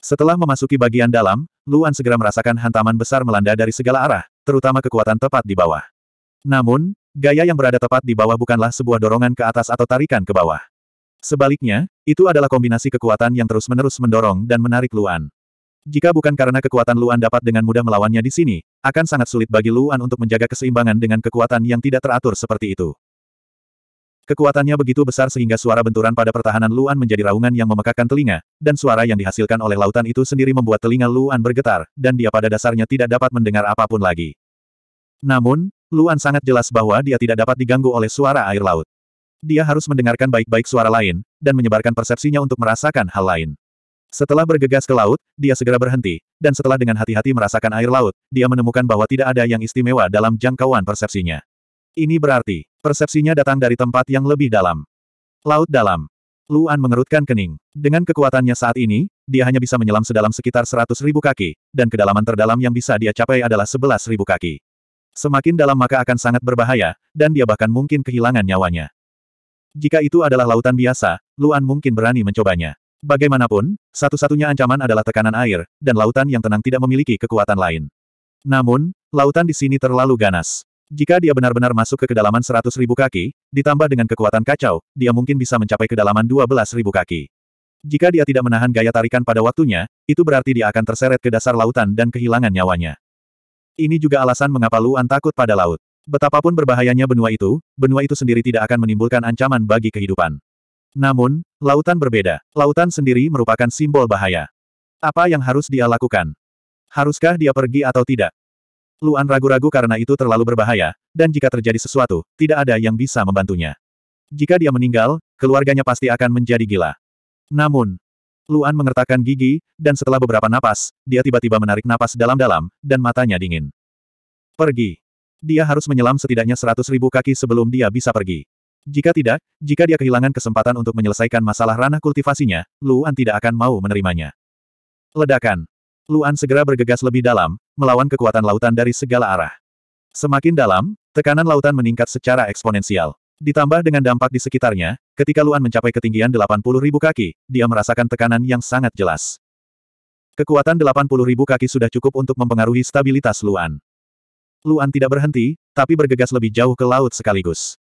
Setelah memasuki bagian dalam, Luan segera merasakan hantaman besar melanda dari segala arah, terutama kekuatan tepat di bawah. Namun, gaya yang berada tepat di bawah bukanlah sebuah dorongan ke atas atau tarikan ke bawah. Sebaliknya, itu adalah kombinasi kekuatan yang terus-menerus mendorong dan menarik Luan. Jika bukan karena kekuatan Luan dapat dengan mudah melawannya di sini, akan sangat sulit bagi Luan untuk menjaga keseimbangan dengan kekuatan yang tidak teratur seperti itu. Kekuatannya begitu besar sehingga suara benturan pada pertahanan Luan menjadi raungan yang memekakkan telinga, dan suara yang dihasilkan oleh lautan itu sendiri membuat telinga Luan bergetar, dan dia pada dasarnya tidak dapat mendengar apapun lagi. Namun, Luan sangat jelas bahwa dia tidak dapat diganggu oleh suara air laut. Dia harus mendengarkan baik-baik suara lain, dan menyebarkan persepsinya untuk merasakan hal lain. Setelah bergegas ke laut, dia segera berhenti, dan setelah dengan hati-hati merasakan air laut, dia menemukan bahwa tidak ada yang istimewa dalam jangkauan persepsinya. Ini berarti, persepsinya datang dari tempat yang lebih dalam. Laut dalam. Luan mengerutkan kening. Dengan kekuatannya saat ini, dia hanya bisa menyelam sedalam sekitar 100 ribu kaki, dan kedalaman terdalam yang bisa dia capai adalah 11 ribu kaki. Semakin dalam maka akan sangat berbahaya, dan dia bahkan mungkin kehilangan nyawanya. Jika itu adalah lautan biasa, Luan mungkin berani mencobanya. Bagaimanapun, satu-satunya ancaman adalah tekanan air, dan lautan yang tenang tidak memiliki kekuatan lain. Namun, lautan di sini terlalu ganas. Jika dia benar-benar masuk ke kedalaman seratus ribu kaki, ditambah dengan kekuatan kacau, dia mungkin bisa mencapai kedalaman dua belas ribu kaki. Jika dia tidak menahan gaya tarikan pada waktunya, itu berarti dia akan terseret ke dasar lautan dan kehilangan nyawanya. Ini juga alasan mengapa Luan takut pada laut. Betapapun berbahayanya benua itu, benua itu sendiri tidak akan menimbulkan ancaman bagi kehidupan. Namun, lautan berbeda. Lautan sendiri merupakan simbol bahaya. Apa yang harus dia lakukan? Haruskah dia pergi atau tidak? Luan ragu-ragu karena itu terlalu berbahaya, dan jika terjadi sesuatu, tidak ada yang bisa membantunya. Jika dia meninggal, keluarganya pasti akan menjadi gila. Namun, Luan mengertakkan gigi, dan setelah beberapa napas, dia tiba-tiba menarik napas dalam-dalam, dan matanya dingin. Pergi dia harus menyelam setidaknya seratus ribu kaki sebelum dia bisa pergi. Jika tidak, jika dia kehilangan kesempatan untuk menyelesaikan masalah ranah kultivasinya, Luan tidak akan mau menerimanya. Ledakan. Luan segera bergegas lebih dalam, melawan kekuatan lautan dari segala arah. Semakin dalam, tekanan lautan meningkat secara eksponensial. Ditambah dengan dampak di sekitarnya, ketika Luan mencapai ketinggian 80 ribu kaki, dia merasakan tekanan yang sangat jelas. Kekuatan 80 ribu kaki sudah cukup untuk mempengaruhi stabilitas Luan. Luan tidak berhenti, tapi bergegas lebih jauh ke laut sekaligus.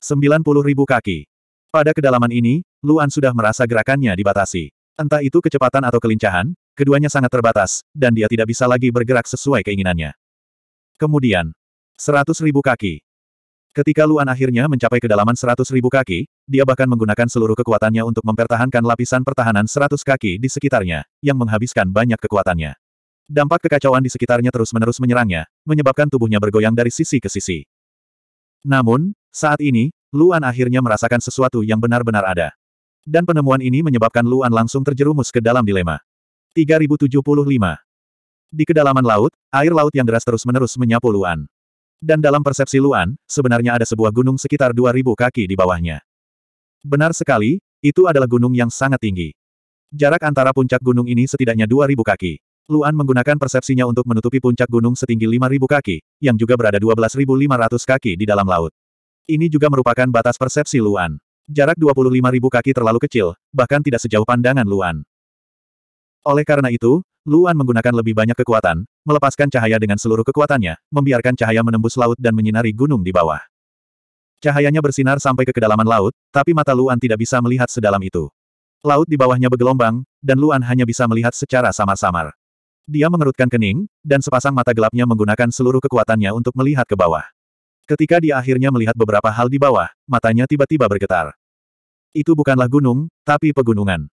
90 ribu kaki. Pada kedalaman ini, Luan sudah merasa gerakannya dibatasi. Entah itu kecepatan atau kelincahan, keduanya sangat terbatas, dan dia tidak bisa lagi bergerak sesuai keinginannya. Kemudian, 100 ribu kaki. Ketika Luan akhirnya mencapai kedalaman 100 ribu kaki, dia bahkan menggunakan seluruh kekuatannya untuk mempertahankan lapisan pertahanan 100 kaki di sekitarnya, yang menghabiskan banyak kekuatannya. Dampak kekacauan di sekitarnya terus-menerus menyerangnya, menyebabkan tubuhnya bergoyang dari sisi ke sisi. Namun, saat ini, Luan akhirnya merasakan sesuatu yang benar-benar ada. Dan penemuan ini menyebabkan Luan langsung terjerumus ke dalam dilema. 3075 Di kedalaman laut, air laut yang deras terus-menerus menyapu Luan. Dan dalam persepsi Luan, sebenarnya ada sebuah gunung sekitar 2000 kaki di bawahnya. Benar sekali, itu adalah gunung yang sangat tinggi. Jarak antara puncak gunung ini setidaknya 2000 kaki. Luan menggunakan persepsinya untuk menutupi puncak gunung setinggi 5.000 kaki, yang juga berada 12.500 kaki di dalam laut. Ini juga merupakan batas persepsi Luan. Jarak 25.000 kaki terlalu kecil, bahkan tidak sejauh pandangan Luan. Oleh karena itu, Luan menggunakan lebih banyak kekuatan, melepaskan cahaya dengan seluruh kekuatannya, membiarkan cahaya menembus laut dan menyinari gunung di bawah. Cahayanya bersinar sampai ke kedalaman laut, tapi mata Luan tidak bisa melihat sedalam itu. Laut di bawahnya bergelombang, dan Luan hanya bisa melihat secara samar-samar. Dia mengerutkan kening, dan sepasang mata gelapnya menggunakan seluruh kekuatannya untuk melihat ke bawah. Ketika dia akhirnya melihat beberapa hal di bawah, matanya tiba-tiba bergetar. Itu bukanlah gunung, tapi pegunungan.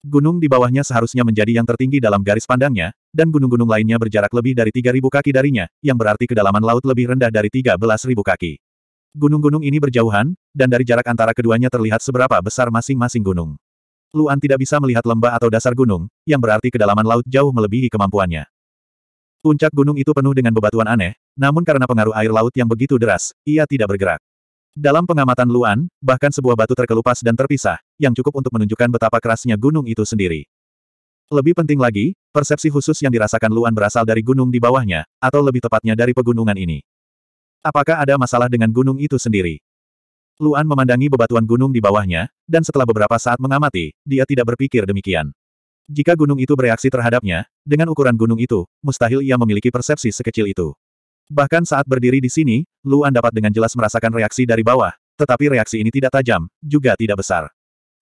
Gunung di bawahnya seharusnya menjadi yang tertinggi dalam garis pandangnya, dan gunung-gunung lainnya berjarak lebih dari 3.000 kaki darinya, yang berarti kedalaman laut lebih rendah dari 13.000 kaki. Gunung-gunung ini berjauhan, dan dari jarak antara keduanya terlihat seberapa besar masing-masing gunung. Luan tidak bisa melihat lembah atau dasar gunung, yang berarti kedalaman laut jauh melebihi kemampuannya. Puncak gunung itu penuh dengan bebatuan aneh, namun karena pengaruh air laut yang begitu deras, ia tidak bergerak. Dalam pengamatan Luan, bahkan sebuah batu terkelupas dan terpisah, yang cukup untuk menunjukkan betapa kerasnya gunung itu sendiri. Lebih penting lagi, persepsi khusus yang dirasakan Luan berasal dari gunung di bawahnya, atau lebih tepatnya dari pegunungan ini. Apakah ada masalah dengan gunung itu sendiri? Luan memandangi bebatuan gunung di bawahnya, dan setelah beberapa saat mengamati, dia tidak berpikir demikian. Jika gunung itu bereaksi terhadapnya, dengan ukuran gunung itu, mustahil ia memiliki persepsi sekecil itu. Bahkan saat berdiri di sini, Luan dapat dengan jelas merasakan reaksi dari bawah, tetapi reaksi ini tidak tajam, juga tidak besar.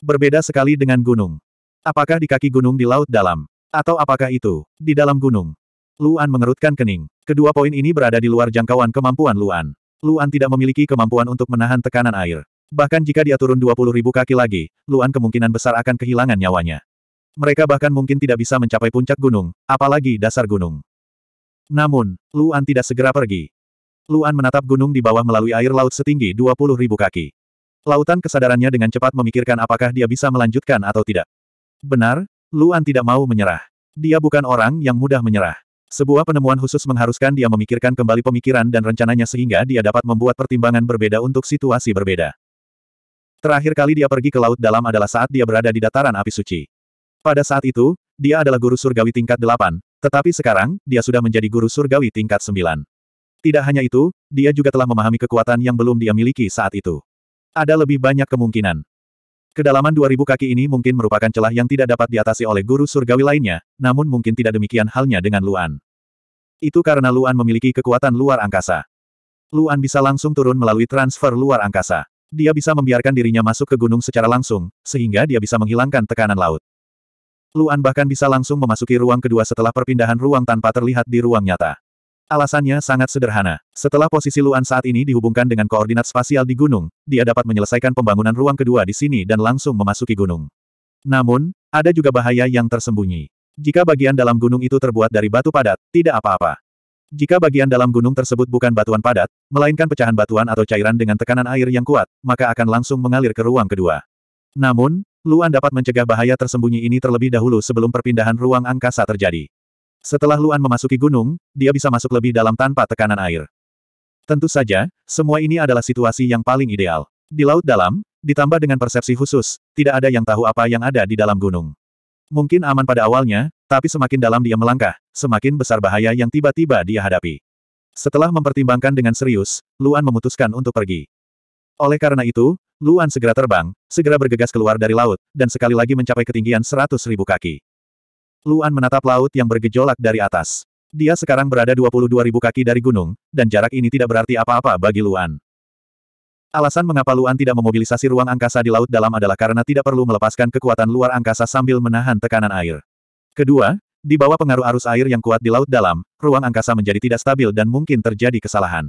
Berbeda sekali dengan gunung. Apakah di kaki gunung di laut dalam? Atau apakah itu, di dalam gunung? Luan mengerutkan kening. Kedua poin ini berada di luar jangkauan kemampuan Luan. Luan tidak memiliki kemampuan untuk menahan tekanan air. Bahkan jika dia turun 20 ribu kaki lagi, Luan kemungkinan besar akan kehilangan nyawanya. Mereka bahkan mungkin tidak bisa mencapai puncak gunung, apalagi dasar gunung. Namun, Luan tidak segera pergi. Luan menatap gunung di bawah melalui air laut setinggi 20 ribu kaki. Lautan kesadarannya dengan cepat memikirkan apakah dia bisa melanjutkan atau tidak. Benar, Luan tidak mau menyerah. Dia bukan orang yang mudah menyerah. Sebuah penemuan khusus mengharuskan dia memikirkan kembali pemikiran dan rencananya sehingga dia dapat membuat pertimbangan berbeda untuk situasi berbeda. Terakhir kali dia pergi ke Laut Dalam adalah saat dia berada di dataran api suci. Pada saat itu, dia adalah guru surgawi tingkat delapan, tetapi sekarang, dia sudah menjadi guru surgawi tingkat sembilan. Tidak hanya itu, dia juga telah memahami kekuatan yang belum dia miliki saat itu. Ada lebih banyak kemungkinan. Kedalaman 2000 kaki ini mungkin merupakan celah yang tidak dapat diatasi oleh guru surgawi lainnya, namun mungkin tidak demikian halnya dengan Luan. Itu karena Luan memiliki kekuatan luar angkasa. Luan bisa langsung turun melalui transfer luar angkasa. Dia bisa membiarkan dirinya masuk ke gunung secara langsung, sehingga dia bisa menghilangkan tekanan laut. Luan bahkan bisa langsung memasuki ruang kedua setelah perpindahan ruang tanpa terlihat di ruang nyata. Alasannya sangat sederhana. Setelah posisi Luan saat ini dihubungkan dengan koordinat spasial di gunung, dia dapat menyelesaikan pembangunan ruang kedua di sini dan langsung memasuki gunung. Namun, ada juga bahaya yang tersembunyi. Jika bagian dalam gunung itu terbuat dari batu padat, tidak apa-apa. Jika bagian dalam gunung tersebut bukan batuan padat, melainkan pecahan batuan atau cairan dengan tekanan air yang kuat, maka akan langsung mengalir ke ruang kedua. Namun, Luan dapat mencegah bahaya tersembunyi ini terlebih dahulu sebelum perpindahan ruang angkasa terjadi. Setelah Luan memasuki gunung, dia bisa masuk lebih dalam tanpa tekanan air. Tentu saja, semua ini adalah situasi yang paling ideal. Di laut dalam, ditambah dengan persepsi khusus, tidak ada yang tahu apa yang ada di dalam gunung. Mungkin aman pada awalnya, tapi semakin dalam dia melangkah, semakin besar bahaya yang tiba-tiba dia hadapi. Setelah mempertimbangkan dengan serius, Luan memutuskan untuk pergi. Oleh karena itu, Luan segera terbang, segera bergegas keluar dari laut, dan sekali lagi mencapai ketinggian seratus ribu kaki. Luan menatap laut yang bergejolak dari atas. Dia sekarang berada 22.000 kaki dari gunung, dan jarak ini tidak berarti apa-apa bagi Luan. Alasan mengapa Luan tidak memobilisasi ruang angkasa di laut dalam adalah karena tidak perlu melepaskan kekuatan luar angkasa sambil menahan tekanan air. Kedua, di bawah pengaruh arus air yang kuat di laut dalam, ruang angkasa menjadi tidak stabil dan mungkin terjadi kesalahan.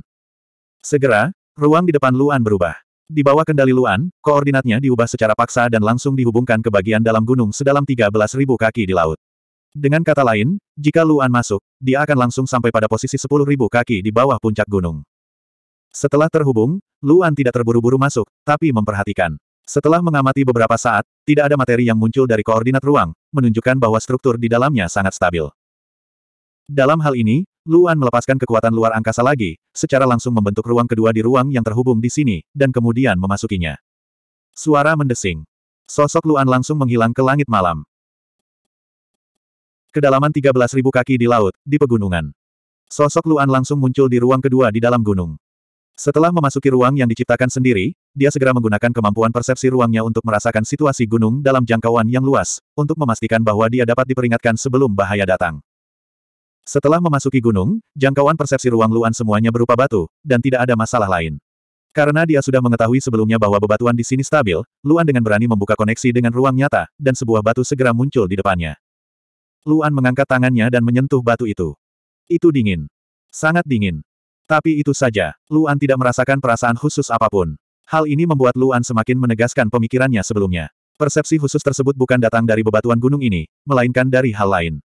Segera, ruang di depan Luan berubah. Di bawah kendali Luan, koordinatnya diubah secara paksa dan langsung dihubungkan ke bagian dalam gunung sedalam 13.000 kaki di laut. Dengan kata lain, jika Luan masuk, dia akan langsung sampai pada posisi 10.000 kaki di bawah puncak gunung. Setelah terhubung, Luan tidak terburu-buru masuk, tapi memperhatikan. Setelah mengamati beberapa saat, tidak ada materi yang muncul dari koordinat ruang, menunjukkan bahwa struktur di dalamnya sangat stabil. Dalam hal ini, Luan melepaskan kekuatan luar angkasa lagi, secara langsung membentuk ruang kedua di ruang yang terhubung di sini, dan kemudian memasukinya. Suara mendesing. Sosok Luan langsung menghilang ke langit malam. Kedalaman 13.000 kaki di laut, di pegunungan. Sosok Luan langsung muncul di ruang kedua di dalam gunung. Setelah memasuki ruang yang diciptakan sendiri, dia segera menggunakan kemampuan persepsi ruangnya untuk merasakan situasi gunung dalam jangkauan yang luas, untuk memastikan bahwa dia dapat diperingatkan sebelum bahaya datang. Setelah memasuki gunung, jangkauan persepsi ruang Luan semuanya berupa batu, dan tidak ada masalah lain. Karena dia sudah mengetahui sebelumnya bahwa bebatuan di sini stabil, Luan dengan berani membuka koneksi dengan ruang nyata, dan sebuah batu segera muncul di depannya. Luan mengangkat tangannya dan menyentuh batu itu. Itu dingin. Sangat dingin. Tapi itu saja, Luan tidak merasakan perasaan khusus apapun. Hal ini membuat Luan semakin menegaskan pemikirannya sebelumnya. Persepsi khusus tersebut bukan datang dari bebatuan gunung ini, melainkan dari hal lain.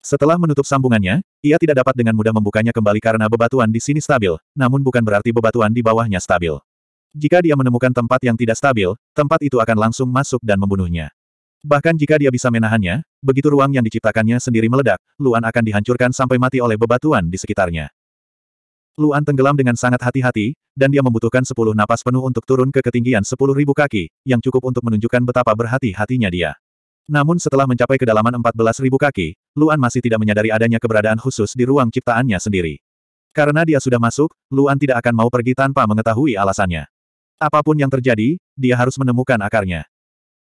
Setelah menutup sambungannya, ia tidak dapat dengan mudah membukanya kembali karena bebatuan di sini stabil, namun bukan berarti bebatuan di bawahnya stabil. Jika dia menemukan tempat yang tidak stabil, tempat itu akan langsung masuk dan membunuhnya. Bahkan jika dia bisa menahannya, begitu ruang yang diciptakannya sendiri meledak, Luan akan dihancurkan sampai mati oleh bebatuan di sekitarnya. Luan tenggelam dengan sangat hati-hati, dan dia membutuhkan sepuluh napas penuh untuk turun ke ketinggian sepuluh ribu kaki, yang cukup untuk menunjukkan betapa berhati-hatinya dia. Namun setelah mencapai kedalaman empat belas ribu kaki, Luan masih tidak menyadari adanya keberadaan khusus di ruang ciptaannya sendiri. Karena dia sudah masuk, Luan tidak akan mau pergi tanpa mengetahui alasannya. Apapun yang terjadi, dia harus menemukan akarnya.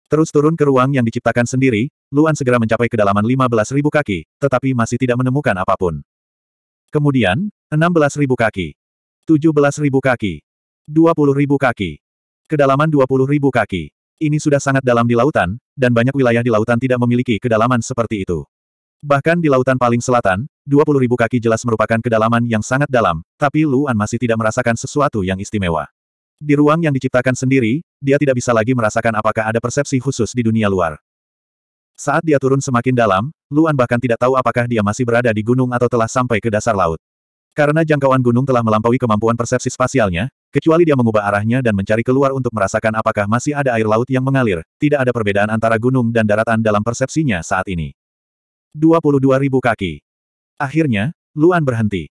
Terus turun ke ruang yang diciptakan sendiri, Luan segera mencapai kedalaman 15.000 kaki, tetapi masih tidak menemukan apapun. Kemudian, 16.000 kaki. 17.000 kaki. 20.000 kaki. Kedalaman 20.000 kaki. Ini sudah sangat dalam di lautan, dan banyak wilayah di lautan tidak memiliki kedalaman seperti itu. Bahkan di lautan paling selatan, 20.000 kaki jelas merupakan kedalaman yang sangat dalam, tapi Luan masih tidak merasakan sesuatu yang istimewa. Di ruang yang diciptakan sendiri, dia tidak bisa lagi merasakan apakah ada persepsi khusus di dunia luar. Saat dia turun semakin dalam, Luan bahkan tidak tahu apakah dia masih berada di gunung atau telah sampai ke dasar laut. Karena jangkauan gunung telah melampaui kemampuan persepsi spasialnya, kecuali dia mengubah arahnya dan mencari keluar untuk merasakan apakah masih ada air laut yang mengalir, tidak ada perbedaan antara gunung dan daratan dalam persepsinya saat ini. 22.000 kaki. Akhirnya, Luan berhenti.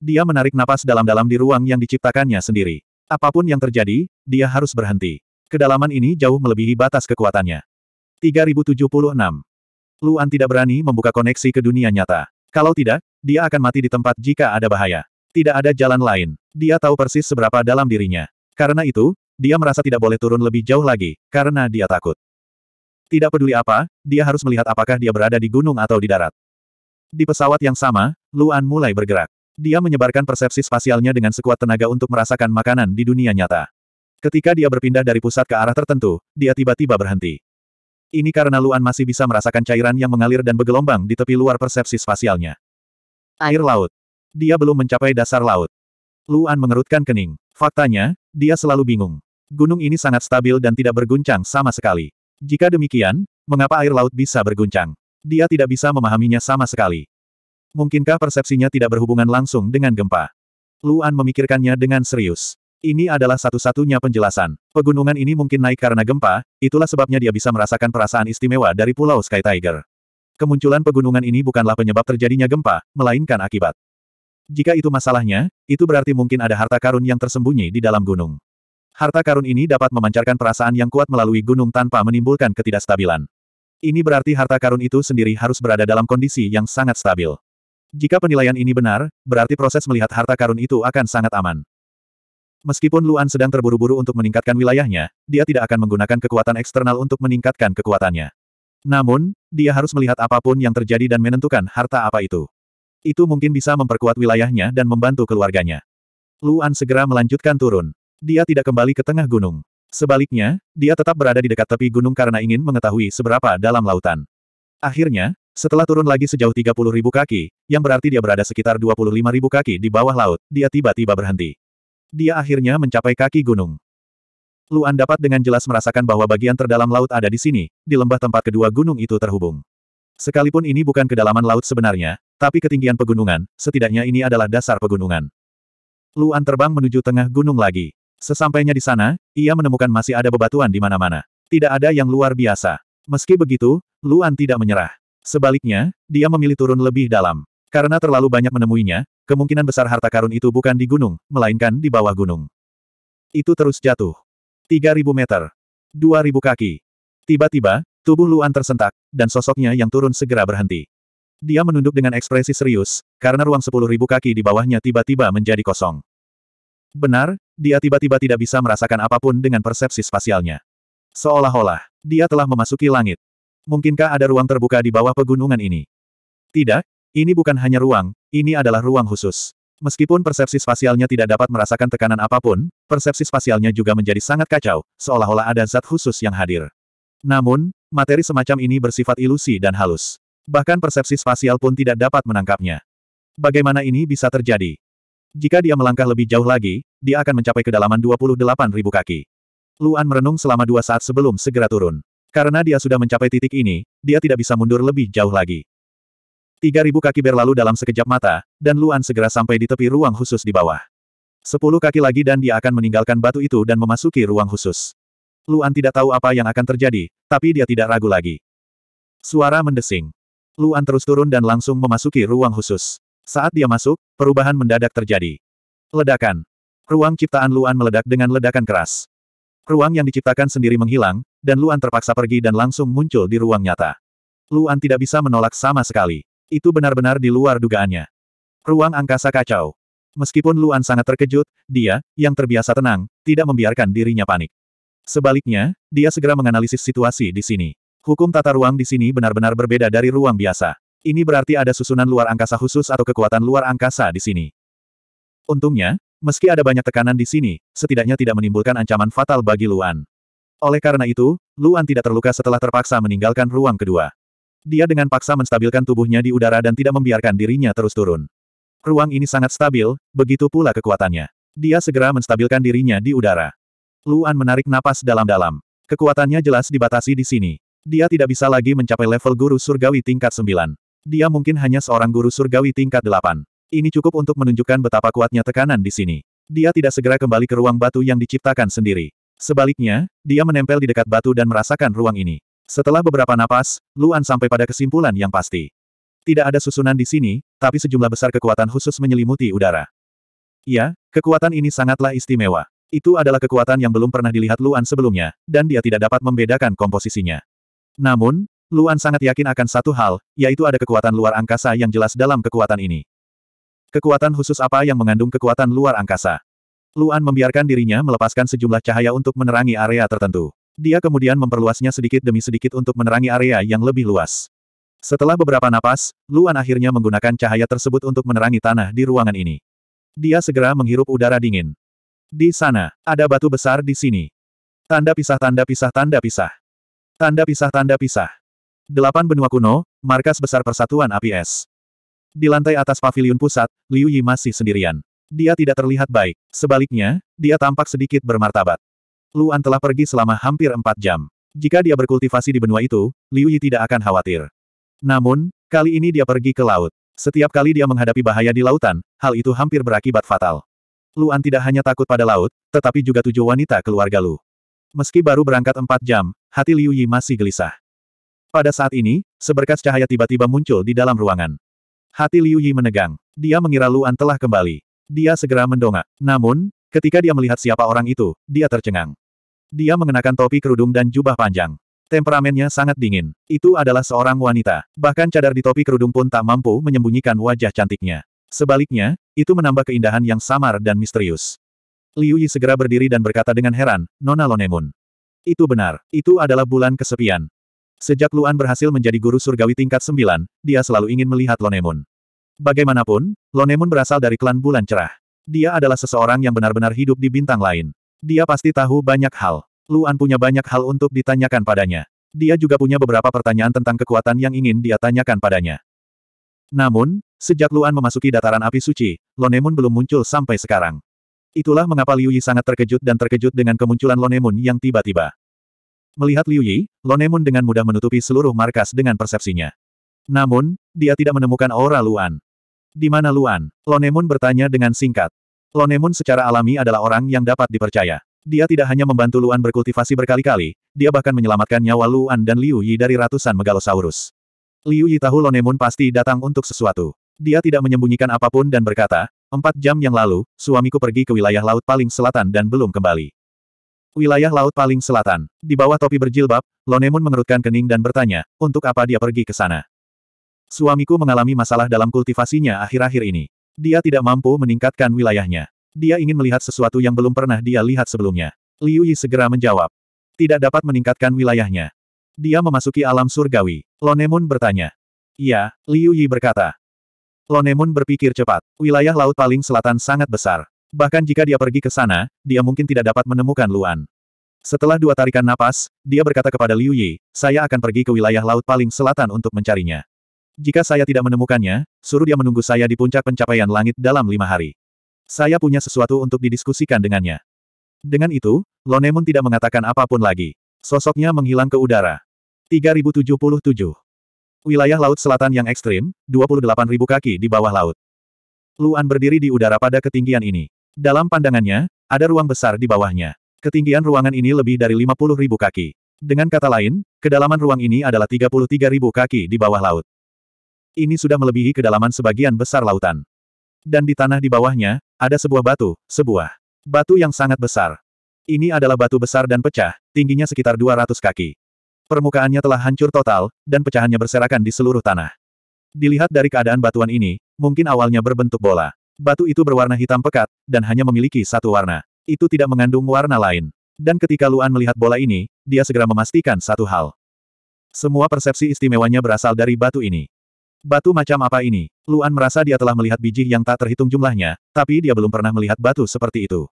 Dia menarik napas dalam-dalam di ruang yang diciptakannya sendiri. Apapun yang terjadi, dia harus berhenti. Kedalaman ini jauh melebihi batas kekuatannya. 3076. Luan tidak berani membuka koneksi ke dunia nyata. Kalau tidak, dia akan mati di tempat jika ada bahaya. Tidak ada jalan lain. Dia tahu persis seberapa dalam dirinya. Karena itu, dia merasa tidak boleh turun lebih jauh lagi, karena dia takut. Tidak peduli apa, dia harus melihat apakah dia berada di gunung atau di darat. Di pesawat yang sama, Luan mulai bergerak. Dia menyebarkan persepsi spasialnya dengan sekuat tenaga untuk merasakan makanan di dunia nyata. Ketika dia berpindah dari pusat ke arah tertentu, dia tiba-tiba berhenti. Ini karena Luan masih bisa merasakan cairan yang mengalir dan bergelombang di tepi luar persepsi spasialnya. Air laut. Dia belum mencapai dasar laut. Luan mengerutkan kening. Faktanya, dia selalu bingung. Gunung ini sangat stabil dan tidak berguncang sama sekali. Jika demikian, mengapa air laut bisa berguncang? Dia tidak bisa memahaminya sama sekali. Mungkinkah persepsinya tidak berhubungan langsung dengan gempa? Luan memikirkannya dengan serius. Ini adalah satu-satunya penjelasan. Pegunungan ini mungkin naik karena gempa, itulah sebabnya dia bisa merasakan perasaan istimewa dari Pulau Sky Tiger. Kemunculan pegunungan ini bukanlah penyebab terjadinya gempa, melainkan akibat. Jika itu masalahnya, itu berarti mungkin ada harta karun yang tersembunyi di dalam gunung. Harta karun ini dapat memancarkan perasaan yang kuat melalui gunung tanpa menimbulkan ketidakstabilan. Ini berarti harta karun itu sendiri harus berada dalam kondisi yang sangat stabil. Jika penilaian ini benar, berarti proses melihat harta karun itu akan sangat aman. Meskipun Luan sedang terburu-buru untuk meningkatkan wilayahnya, dia tidak akan menggunakan kekuatan eksternal untuk meningkatkan kekuatannya. Namun, dia harus melihat apapun yang terjadi dan menentukan harta apa itu. Itu mungkin bisa memperkuat wilayahnya dan membantu keluarganya. Luan segera melanjutkan turun. Dia tidak kembali ke tengah gunung. Sebaliknya, dia tetap berada di dekat tepi gunung karena ingin mengetahui seberapa dalam lautan. Akhirnya, setelah turun lagi sejauh 30.000 kaki, yang berarti dia berada sekitar 25.000 kaki di bawah laut, dia tiba-tiba berhenti. Dia akhirnya mencapai kaki gunung. Luan dapat dengan jelas merasakan bahwa bagian terdalam laut ada di sini, di lembah tempat kedua gunung itu terhubung. Sekalipun ini bukan kedalaman laut sebenarnya, tapi ketinggian pegunungan, setidaknya ini adalah dasar pegunungan. Luan terbang menuju tengah gunung lagi. Sesampainya di sana, ia menemukan masih ada bebatuan di mana-mana. Tidak ada yang luar biasa. Meski begitu, Luan tidak menyerah. Sebaliknya, dia memilih turun lebih dalam. Karena terlalu banyak menemuinya, kemungkinan besar harta karun itu bukan di gunung, melainkan di bawah gunung. Itu terus jatuh. 3.000 meter. 2.000 kaki. Tiba-tiba, tubuh Luan tersentak, dan sosoknya yang turun segera berhenti. Dia menunduk dengan ekspresi serius, karena ruang 10.000 kaki di bawahnya tiba-tiba menjadi kosong. Benar, dia tiba-tiba tidak bisa merasakan apapun dengan persepsi spasialnya. Seolah-olah, dia telah memasuki langit. Mungkinkah ada ruang terbuka di bawah pegunungan ini? Tidak, ini bukan hanya ruang, ini adalah ruang khusus. Meskipun persepsi spasialnya tidak dapat merasakan tekanan apapun, persepsi spasialnya juga menjadi sangat kacau, seolah-olah ada zat khusus yang hadir. Namun, materi semacam ini bersifat ilusi dan halus. Bahkan persepsi spasial pun tidak dapat menangkapnya. Bagaimana ini bisa terjadi? Jika dia melangkah lebih jauh lagi, dia akan mencapai kedalaman 28.000 kaki. Luan merenung selama dua saat sebelum segera turun. Karena dia sudah mencapai titik ini, dia tidak bisa mundur lebih jauh lagi. 3.000 kaki berlalu dalam sekejap mata, dan Luan segera sampai di tepi ruang khusus di bawah. 10 kaki lagi dan dia akan meninggalkan batu itu dan memasuki ruang khusus. Luan tidak tahu apa yang akan terjadi, tapi dia tidak ragu lagi. Suara mendesing. Luan terus turun dan langsung memasuki ruang khusus. Saat dia masuk, perubahan mendadak terjadi. Ledakan. Ruang ciptaan Luan meledak dengan ledakan keras. Ruang yang diciptakan sendiri menghilang, dan Luan terpaksa pergi dan langsung muncul di ruang nyata. Luan tidak bisa menolak sama sekali. Itu benar-benar di luar dugaannya. Ruang angkasa kacau. Meskipun Luan sangat terkejut, dia, yang terbiasa tenang, tidak membiarkan dirinya panik. Sebaliknya, dia segera menganalisis situasi di sini. Hukum tata ruang di sini benar-benar berbeda dari ruang biasa. Ini berarti ada susunan luar angkasa khusus atau kekuatan luar angkasa di sini. Untungnya, Meski ada banyak tekanan di sini, setidaknya tidak menimbulkan ancaman fatal bagi Luan. Oleh karena itu, Luan tidak terluka setelah terpaksa meninggalkan ruang kedua. Dia dengan paksa menstabilkan tubuhnya di udara dan tidak membiarkan dirinya terus turun. Ruang ini sangat stabil, begitu pula kekuatannya. Dia segera menstabilkan dirinya di udara. Luan menarik napas dalam-dalam. Kekuatannya jelas dibatasi di sini. Dia tidak bisa lagi mencapai level guru surgawi tingkat 9. Dia mungkin hanya seorang guru surgawi tingkat 8. Ini cukup untuk menunjukkan betapa kuatnya tekanan di sini. Dia tidak segera kembali ke ruang batu yang diciptakan sendiri. Sebaliknya, dia menempel di dekat batu dan merasakan ruang ini. Setelah beberapa napas, Luan sampai pada kesimpulan yang pasti. Tidak ada susunan di sini, tapi sejumlah besar kekuatan khusus menyelimuti udara. Ya, kekuatan ini sangatlah istimewa. Itu adalah kekuatan yang belum pernah dilihat Luan sebelumnya, dan dia tidak dapat membedakan komposisinya. Namun, Luan sangat yakin akan satu hal, yaitu ada kekuatan luar angkasa yang jelas dalam kekuatan ini. Kekuatan khusus apa yang mengandung kekuatan luar angkasa? Luan membiarkan dirinya melepaskan sejumlah cahaya untuk menerangi area tertentu. Dia kemudian memperluasnya sedikit demi sedikit untuk menerangi area yang lebih luas. Setelah beberapa napas, Luan akhirnya menggunakan cahaya tersebut untuk menerangi tanah di ruangan ini. Dia segera menghirup udara dingin. Di sana, ada batu besar di sini. Tanda pisah tanda pisah tanda pisah. Tanda pisah tanda pisah. Delapan benua kuno, markas besar persatuan APS. Di lantai atas pavilion pusat, Liu Yi masih sendirian. Dia tidak terlihat baik. Sebaliknya, dia tampak sedikit bermartabat. Luan telah pergi selama hampir empat jam. Jika dia berkultivasi di benua itu, Liu Yi tidak akan khawatir. Namun, kali ini dia pergi ke laut. Setiap kali dia menghadapi bahaya di lautan, hal itu hampir berakibat fatal. Luan tidak hanya takut pada laut, tetapi juga tujuh wanita keluarga Lu. Meski baru berangkat empat jam, hati Liu Yi masih gelisah. Pada saat ini, seberkas cahaya tiba-tiba muncul di dalam ruangan. Hati Liu Yi menegang. Dia mengira Luan telah kembali. Dia segera mendongak. Namun, ketika dia melihat siapa orang itu, dia tercengang. Dia mengenakan topi kerudung dan jubah panjang. Temperamennya sangat dingin. Itu adalah seorang wanita. Bahkan cadar di topi kerudung pun tak mampu menyembunyikan wajah cantiknya. Sebaliknya, itu menambah keindahan yang samar dan misterius. Liu Yi segera berdiri dan berkata dengan heran, Nona Lonemun. Itu benar, itu adalah bulan kesepian. Sejak Luan berhasil menjadi guru surgawi tingkat 9, dia selalu ingin melihat Lonemun. Bagaimanapun, Lonemun berasal dari klan Bulan Cerah. Dia adalah seseorang yang benar-benar hidup di bintang lain. Dia pasti tahu banyak hal. Luan punya banyak hal untuk ditanyakan padanya. Dia juga punya beberapa pertanyaan tentang kekuatan yang ingin dia tanyakan padanya. Namun, sejak Luan memasuki dataran api suci, Lonemun belum muncul sampai sekarang. Itulah mengapa Liu Yi sangat terkejut dan terkejut dengan kemunculan Lonemun yang tiba-tiba. Melihat Liu Yi, Lonemun dengan mudah menutupi seluruh markas dengan persepsinya. Namun, dia tidak menemukan aura Luan. Di mana Luan? Lonemun bertanya dengan singkat. Lonemun secara alami adalah orang yang dapat dipercaya. Dia tidak hanya membantu Luan berkultivasi berkali-kali, dia bahkan menyelamatkan nyawa Luan dan Liu Yi dari ratusan megalosaurus. Liu Yi tahu Lonemun pasti datang untuk sesuatu. Dia tidak menyembunyikan apapun dan berkata, Empat jam yang lalu, suamiku pergi ke wilayah laut paling selatan dan belum kembali. Wilayah laut paling selatan. Di bawah topi berjilbab, Lonemun mengerutkan kening dan bertanya, untuk apa dia pergi ke sana? Suamiku mengalami masalah dalam kultivasinya akhir-akhir ini. Dia tidak mampu meningkatkan wilayahnya. Dia ingin melihat sesuatu yang belum pernah dia lihat sebelumnya. Liu Yi segera menjawab. Tidak dapat meningkatkan wilayahnya. Dia memasuki alam surgawi. Lonemun bertanya. Iya, Liu Yi berkata. Lonemun berpikir cepat. Wilayah laut paling selatan sangat besar. Bahkan jika dia pergi ke sana, dia mungkin tidak dapat menemukan Luan. Setelah dua tarikan napas, dia berkata kepada Liu Yi, saya akan pergi ke wilayah laut paling selatan untuk mencarinya. Jika saya tidak menemukannya, suruh dia menunggu saya di puncak pencapaian langit dalam lima hari. Saya punya sesuatu untuk didiskusikan dengannya. Dengan itu, Lonemun tidak mengatakan apapun lagi. Sosoknya menghilang ke udara. 3077. Wilayah laut selatan yang ekstrim, 28.000 kaki di bawah laut. Luan berdiri di udara pada ketinggian ini. Dalam pandangannya, ada ruang besar di bawahnya. Ketinggian ruangan ini lebih dari 50 ribu kaki. Dengan kata lain, kedalaman ruang ini adalah 33 ribu kaki di bawah laut. Ini sudah melebihi kedalaman sebagian besar lautan. Dan di tanah di bawahnya, ada sebuah batu, sebuah batu yang sangat besar. Ini adalah batu besar dan pecah, tingginya sekitar 200 kaki. Permukaannya telah hancur total, dan pecahannya berserakan di seluruh tanah. Dilihat dari keadaan batuan ini, mungkin awalnya berbentuk bola. Batu itu berwarna hitam pekat, dan hanya memiliki satu warna. Itu tidak mengandung warna lain. Dan ketika Luan melihat bola ini, dia segera memastikan satu hal. Semua persepsi istimewanya berasal dari batu ini. Batu macam apa ini? Luan merasa dia telah melihat biji yang tak terhitung jumlahnya, tapi dia belum pernah melihat batu seperti itu.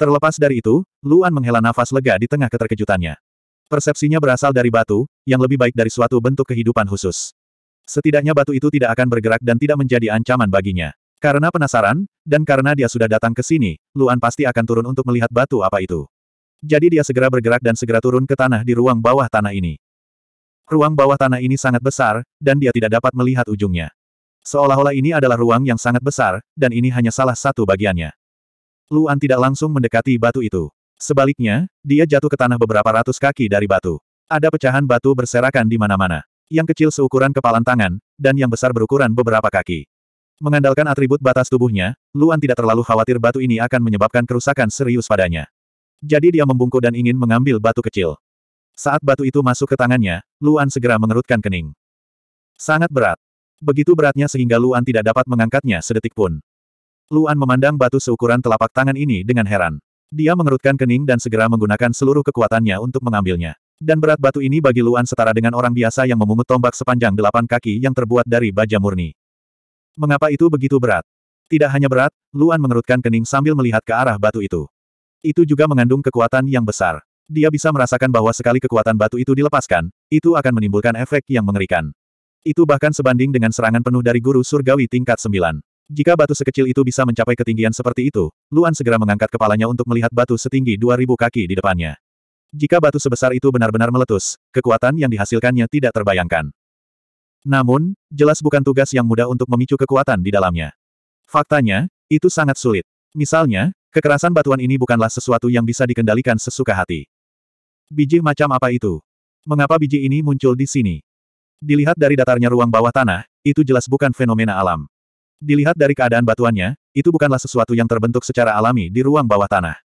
Terlepas dari itu, Luan menghela nafas lega di tengah keterkejutannya. Persepsinya berasal dari batu, yang lebih baik dari suatu bentuk kehidupan khusus. Setidaknya batu itu tidak akan bergerak dan tidak menjadi ancaman baginya. Karena penasaran, dan karena dia sudah datang ke sini, Luan pasti akan turun untuk melihat batu apa itu. Jadi dia segera bergerak dan segera turun ke tanah di ruang bawah tanah ini. Ruang bawah tanah ini sangat besar, dan dia tidak dapat melihat ujungnya. Seolah-olah ini adalah ruang yang sangat besar, dan ini hanya salah satu bagiannya. Luan tidak langsung mendekati batu itu. Sebaliknya, dia jatuh ke tanah beberapa ratus kaki dari batu. Ada pecahan batu berserakan di mana-mana. Yang kecil seukuran kepalan tangan, dan yang besar berukuran beberapa kaki. Mengandalkan atribut batas tubuhnya, Luan tidak terlalu khawatir batu ini akan menyebabkan kerusakan serius padanya. Jadi dia membungkuk dan ingin mengambil batu kecil. Saat batu itu masuk ke tangannya, Luan segera mengerutkan kening. Sangat berat. Begitu beratnya sehingga Luan tidak dapat mengangkatnya sedetik pun. Luan memandang batu seukuran telapak tangan ini dengan heran. Dia mengerutkan kening dan segera menggunakan seluruh kekuatannya untuk mengambilnya. Dan berat batu ini bagi Luan setara dengan orang biasa yang memungut tombak sepanjang delapan kaki yang terbuat dari baja murni. Mengapa itu begitu berat? Tidak hanya berat, Luan mengerutkan kening sambil melihat ke arah batu itu. Itu juga mengandung kekuatan yang besar. Dia bisa merasakan bahwa sekali kekuatan batu itu dilepaskan, itu akan menimbulkan efek yang mengerikan. Itu bahkan sebanding dengan serangan penuh dari guru surgawi tingkat 9. Jika batu sekecil itu bisa mencapai ketinggian seperti itu, Luan segera mengangkat kepalanya untuk melihat batu setinggi 2000 kaki di depannya. Jika batu sebesar itu benar-benar meletus, kekuatan yang dihasilkannya tidak terbayangkan. Namun, jelas bukan tugas yang mudah untuk memicu kekuatan di dalamnya. Faktanya, itu sangat sulit. Misalnya, kekerasan batuan ini bukanlah sesuatu yang bisa dikendalikan sesuka hati. Biji macam apa itu? Mengapa biji ini muncul di sini? Dilihat dari datarnya ruang bawah tanah, itu jelas bukan fenomena alam. Dilihat dari keadaan batuannya, itu bukanlah sesuatu yang terbentuk secara alami di ruang bawah tanah.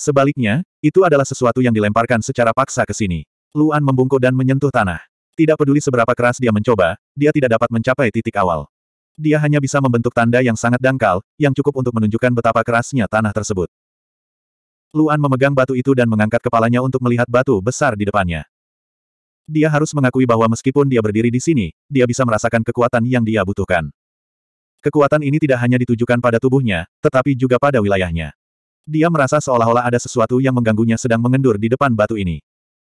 Sebaliknya, itu adalah sesuatu yang dilemparkan secara paksa ke sini. Luan membungkuk dan menyentuh tanah. Tidak peduli seberapa keras dia mencoba, dia tidak dapat mencapai titik awal. Dia hanya bisa membentuk tanda yang sangat dangkal, yang cukup untuk menunjukkan betapa kerasnya tanah tersebut. Luan memegang batu itu dan mengangkat kepalanya untuk melihat batu besar di depannya. Dia harus mengakui bahwa meskipun dia berdiri di sini, dia bisa merasakan kekuatan yang dia butuhkan. Kekuatan ini tidak hanya ditujukan pada tubuhnya, tetapi juga pada wilayahnya. Dia merasa seolah-olah ada sesuatu yang mengganggunya sedang mengendur di depan batu ini.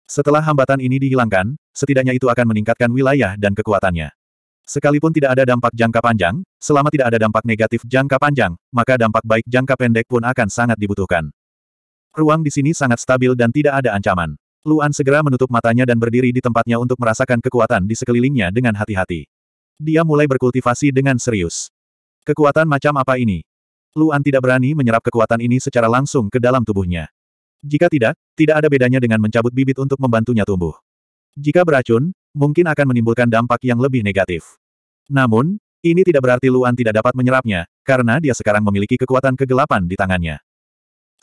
Setelah hambatan ini dihilangkan, setidaknya itu akan meningkatkan wilayah dan kekuatannya. Sekalipun tidak ada dampak jangka panjang, selama tidak ada dampak negatif jangka panjang, maka dampak baik jangka pendek pun akan sangat dibutuhkan. Ruang di sini sangat stabil dan tidak ada ancaman. Luan segera menutup matanya dan berdiri di tempatnya untuk merasakan kekuatan di sekelilingnya dengan hati-hati. Dia mulai berkultivasi dengan serius. Kekuatan macam apa ini? Luan tidak berani menyerap kekuatan ini secara langsung ke dalam tubuhnya. Jika tidak, tidak ada bedanya dengan mencabut bibit untuk membantunya tumbuh. Jika beracun, mungkin akan menimbulkan dampak yang lebih negatif. Namun, ini tidak berarti Luan tidak dapat menyerapnya, karena dia sekarang memiliki kekuatan kegelapan di tangannya.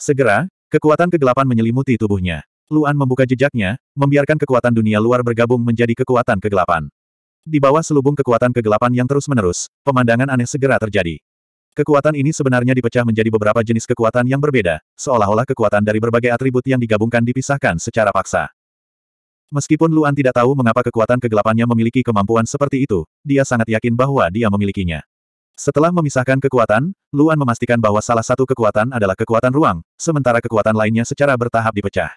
Segera, kekuatan kegelapan menyelimuti tubuhnya. Luan membuka jejaknya, membiarkan kekuatan dunia luar bergabung menjadi kekuatan kegelapan. Di bawah selubung kekuatan kegelapan yang terus-menerus, pemandangan aneh segera terjadi. Kekuatan ini sebenarnya dipecah menjadi beberapa jenis kekuatan yang berbeda, seolah-olah kekuatan dari berbagai atribut yang digabungkan dipisahkan secara paksa. Meskipun Luan tidak tahu mengapa kekuatan kegelapannya memiliki kemampuan seperti itu, dia sangat yakin bahwa dia memilikinya. Setelah memisahkan kekuatan, Luan memastikan bahwa salah satu kekuatan adalah kekuatan ruang, sementara kekuatan lainnya secara bertahap dipecah.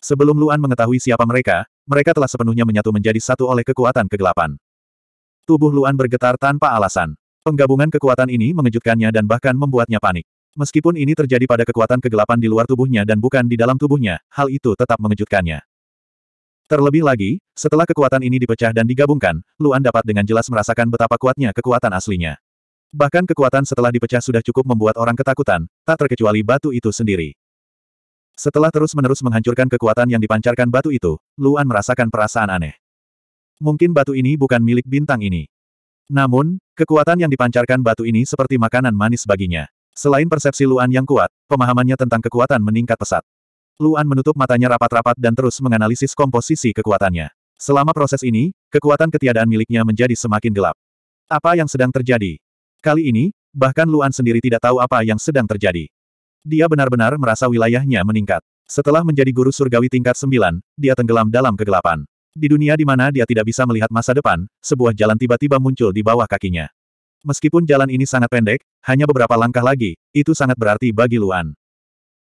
Sebelum Luan mengetahui siapa mereka, mereka telah sepenuhnya menyatu menjadi satu oleh kekuatan kegelapan. Tubuh Luan bergetar tanpa alasan. Penggabungan kekuatan ini mengejutkannya dan bahkan membuatnya panik. Meskipun ini terjadi pada kekuatan kegelapan di luar tubuhnya dan bukan di dalam tubuhnya, hal itu tetap mengejutkannya. Terlebih lagi, setelah kekuatan ini dipecah dan digabungkan, Luan dapat dengan jelas merasakan betapa kuatnya kekuatan aslinya. Bahkan kekuatan setelah dipecah sudah cukup membuat orang ketakutan, tak terkecuali batu itu sendiri. Setelah terus-menerus menghancurkan kekuatan yang dipancarkan batu itu, Luan merasakan perasaan aneh. Mungkin batu ini bukan milik bintang ini. Namun, kekuatan yang dipancarkan batu ini seperti makanan manis baginya. Selain persepsi Luan yang kuat, pemahamannya tentang kekuatan meningkat pesat. Luan menutup matanya rapat-rapat dan terus menganalisis komposisi kekuatannya. Selama proses ini, kekuatan ketiadaan miliknya menjadi semakin gelap. Apa yang sedang terjadi? Kali ini, bahkan Luan sendiri tidak tahu apa yang sedang terjadi. Dia benar-benar merasa wilayahnya meningkat. Setelah menjadi guru surgawi tingkat 9, dia tenggelam dalam kegelapan. Di dunia di mana dia tidak bisa melihat masa depan, sebuah jalan tiba-tiba muncul di bawah kakinya. Meskipun jalan ini sangat pendek, hanya beberapa langkah lagi, itu sangat berarti bagi Luan.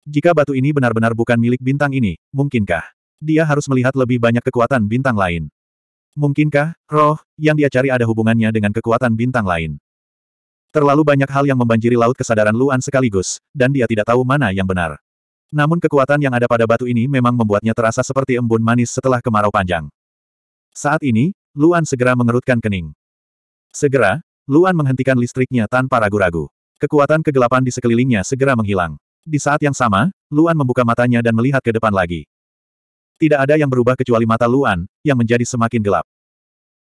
Jika batu ini benar-benar bukan milik bintang ini, mungkinkah? Dia harus melihat lebih banyak kekuatan bintang lain. Mungkinkah, roh, yang dia cari ada hubungannya dengan kekuatan bintang lain? Terlalu banyak hal yang membanjiri laut kesadaran Luan sekaligus, dan dia tidak tahu mana yang benar. Namun kekuatan yang ada pada batu ini memang membuatnya terasa seperti embun manis setelah kemarau panjang. Saat ini, Luan segera mengerutkan kening. Segera, Luan menghentikan listriknya tanpa ragu-ragu. Kekuatan kegelapan di sekelilingnya segera menghilang. Di saat yang sama, Luan membuka matanya dan melihat ke depan lagi. Tidak ada yang berubah kecuali mata Luan, yang menjadi semakin gelap.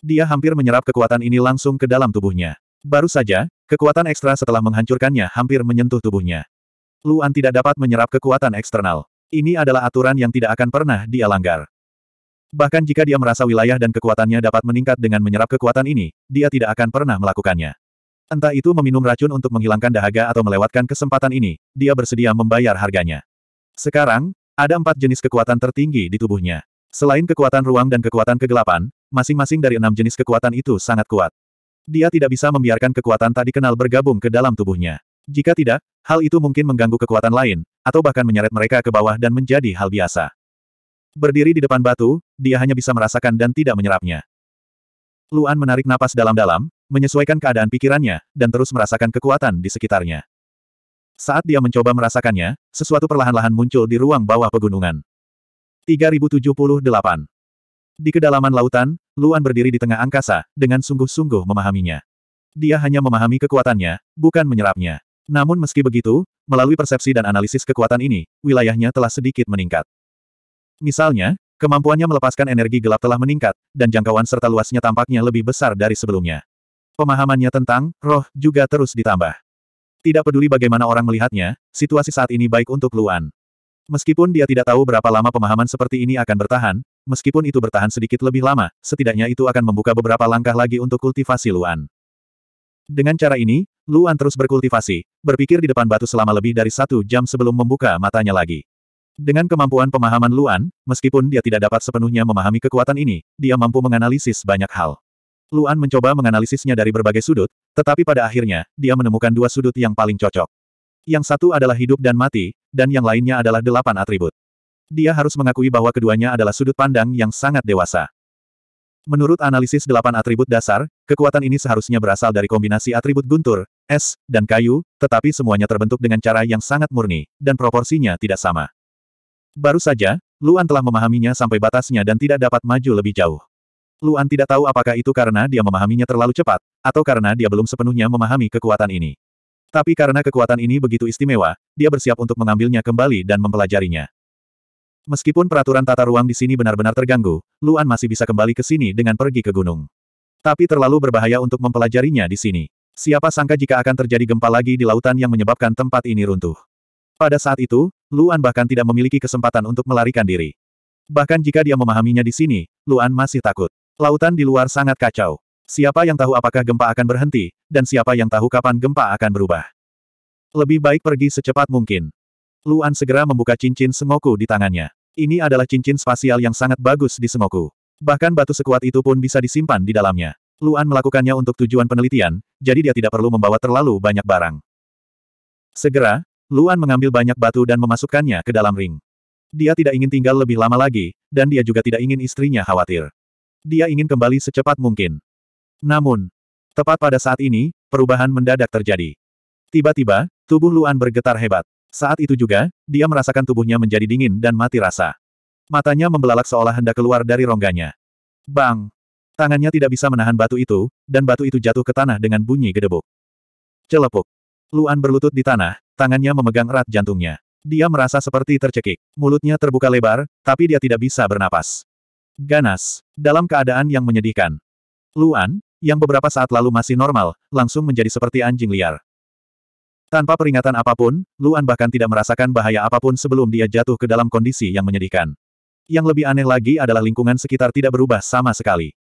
Dia hampir menyerap kekuatan ini langsung ke dalam tubuhnya. Baru saja, kekuatan ekstra setelah menghancurkannya hampir menyentuh tubuhnya. Luan tidak dapat menyerap kekuatan eksternal. Ini adalah aturan yang tidak akan pernah dia langgar. Bahkan jika dia merasa wilayah dan kekuatannya dapat meningkat dengan menyerap kekuatan ini, dia tidak akan pernah melakukannya. Entah itu meminum racun untuk menghilangkan dahaga atau melewatkan kesempatan ini, dia bersedia membayar harganya. Sekarang, ada empat jenis kekuatan tertinggi di tubuhnya. Selain kekuatan ruang dan kekuatan kegelapan, masing-masing dari enam jenis kekuatan itu sangat kuat. Dia tidak bisa membiarkan kekuatan tak dikenal bergabung ke dalam tubuhnya. Jika tidak, Hal itu mungkin mengganggu kekuatan lain, atau bahkan menyeret mereka ke bawah dan menjadi hal biasa. Berdiri di depan batu, dia hanya bisa merasakan dan tidak menyerapnya. Luan menarik napas dalam-dalam, menyesuaikan keadaan pikirannya, dan terus merasakan kekuatan di sekitarnya. Saat dia mencoba merasakannya, sesuatu perlahan-lahan muncul di ruang bawah pegunungan. 3078 Di kedalaman lautan, Luan berdiri di tengah angkasa, dengan sungguh-sungguh memahaminya. Dia hanya memahami kekuatannya, bukan menyerapnya. Namun meski begitu, melalui persepsi dan analisis kekuatan ini, wilayahnya telah sedikit meningkat. Misalnya, kemampuannya melepaskan energi gelap telah meningkat, dan jangkauan serta luasnya tampaknya lebih besar dari sebelumnya. Pemahamannya tentang roh juga terus ditambah. Tidak peduli bagaimana orang melihatnya, situasi saat ini baik untuk Luan. Meskipun dia tidak tahu berapa lama pemahaman seperti ini akan bertahan, meskipun itu bertahan sedikit lebih lama, setidaknya itu akan membuka beberapa langkah lagi untuk kultivasi Luan. Dengan cara ini, Luan terus berkultivasi, berpikir di depan batu selama lebih dari satu jam sebelum membuka matanya lagi. Dengan kemampuan pemahaman Luan, meskipun dia tidak dapat sepenuhnya memahami kekuatan ini, dia mampu menganalisis banyak hal. Luan mencoba menganalisisnya dari berbagai sudut, tetapi pada akhirnya, dia menemukan dua sudut yang paling cocok. Yang satu adalah hidup dan mati, dan yang lainnya adalah delapan atribut. Dia harus mengakui bahwa keduanya adalah sudut pandang yang sangat dewasa. Menurut analisis delapan atribut dasar, kekuatan ini seharusnya berasal dari kombinasi atribut guntur, es, dan kayu, tetapi semuanya terbentuk dengan cara yang sangat murni, dan proporsinya tidak sama. Baru saja, Luan telah memahaminya sampai batasnya dan tidak dapat maju lebih jauh. Luan tidak tahu apakah itu karena dia memahaminya terlalu cepat, atau karena dia belum sepenuhnya memahami kekuatan ini. Tapi karena kekuatan ini begitu istimewa, dia bersiap untuk mengambilnya kembali dan mempelajarinya. Meskipun peraturan tata ruang di sini benar-benar terganggu, Luan masih bisa kembali ke sini dengan pergi ke gunung. Tapi terlalu berbahaya untuk mempelajarinya di sini. Siapa sangka jika akan terjadi gempa lagi di lautan yang menyebabkan tempat ini runtuh. Pada saat itu, Luan bahkan tidak memiliki kesempatan untuk melarikan diri. Bahkan jika dia memahaminya di sini, Luan masih takut. Lautan di luar sangat kacau. Siapa yang tahu apakah gempa akan berhenti, dan siapa yang tahu kapan gempa akan berubah. Lebih baik pergi secepat mungkin. Luan segera membuka cincin semoku di tangannya. Ini adalah cincin spasial yang sangat bagus di semoku. Bahkan batu sekuat itu pun bisa disimpan di dalamnya. Luan melakukannya untuk tujuan penelitian, jadi dia tidak perlu membawa terlalu banyak barang. Segera, Luan mengambil banyak batu dan memasukkannya ke dalam ring. Dia tidak ingin tinggal lebih lama lagi, dan dia juga tidak ingin istrinya khawatir. Dia ingin kembali secepat mungkin. Namun, tepat pada saat ini, perubahan mendadak terjadi. Tiba-tiba, tubuh Luan bergetar hebat. Saat itu juga, dia merasakan tubuhnya menjadi dingin dan mati rasa. Matanya membelalak seolah hendak keluar dari rongganya. Bang! Tangannya tidak bisa menahan batu itu, dan batu itu jatuh ke tanah dengan bunyi gedebuk. Celepuk. Luan berlutut di tanah, tangannya memegang erat jantungnya. Dia merasa seperti tercekik. Mulutnya terbuka lebar, tapi dia tidak bisa bernapas. Ganas. Dalam keadaan yang menyedihkan. Luan, yang beberapa saat lalu masih normal, langsung menjadi seperti anjing liar. Tanpa peringatan apapun, Luan bahkan tidak merasakan bahaya apapun sebelum dia jatuh ke dalam kondisi yang menyedihkan. Yang lebih aneh lagi adalah lingkungan sekitar tidak berubah sama sekali.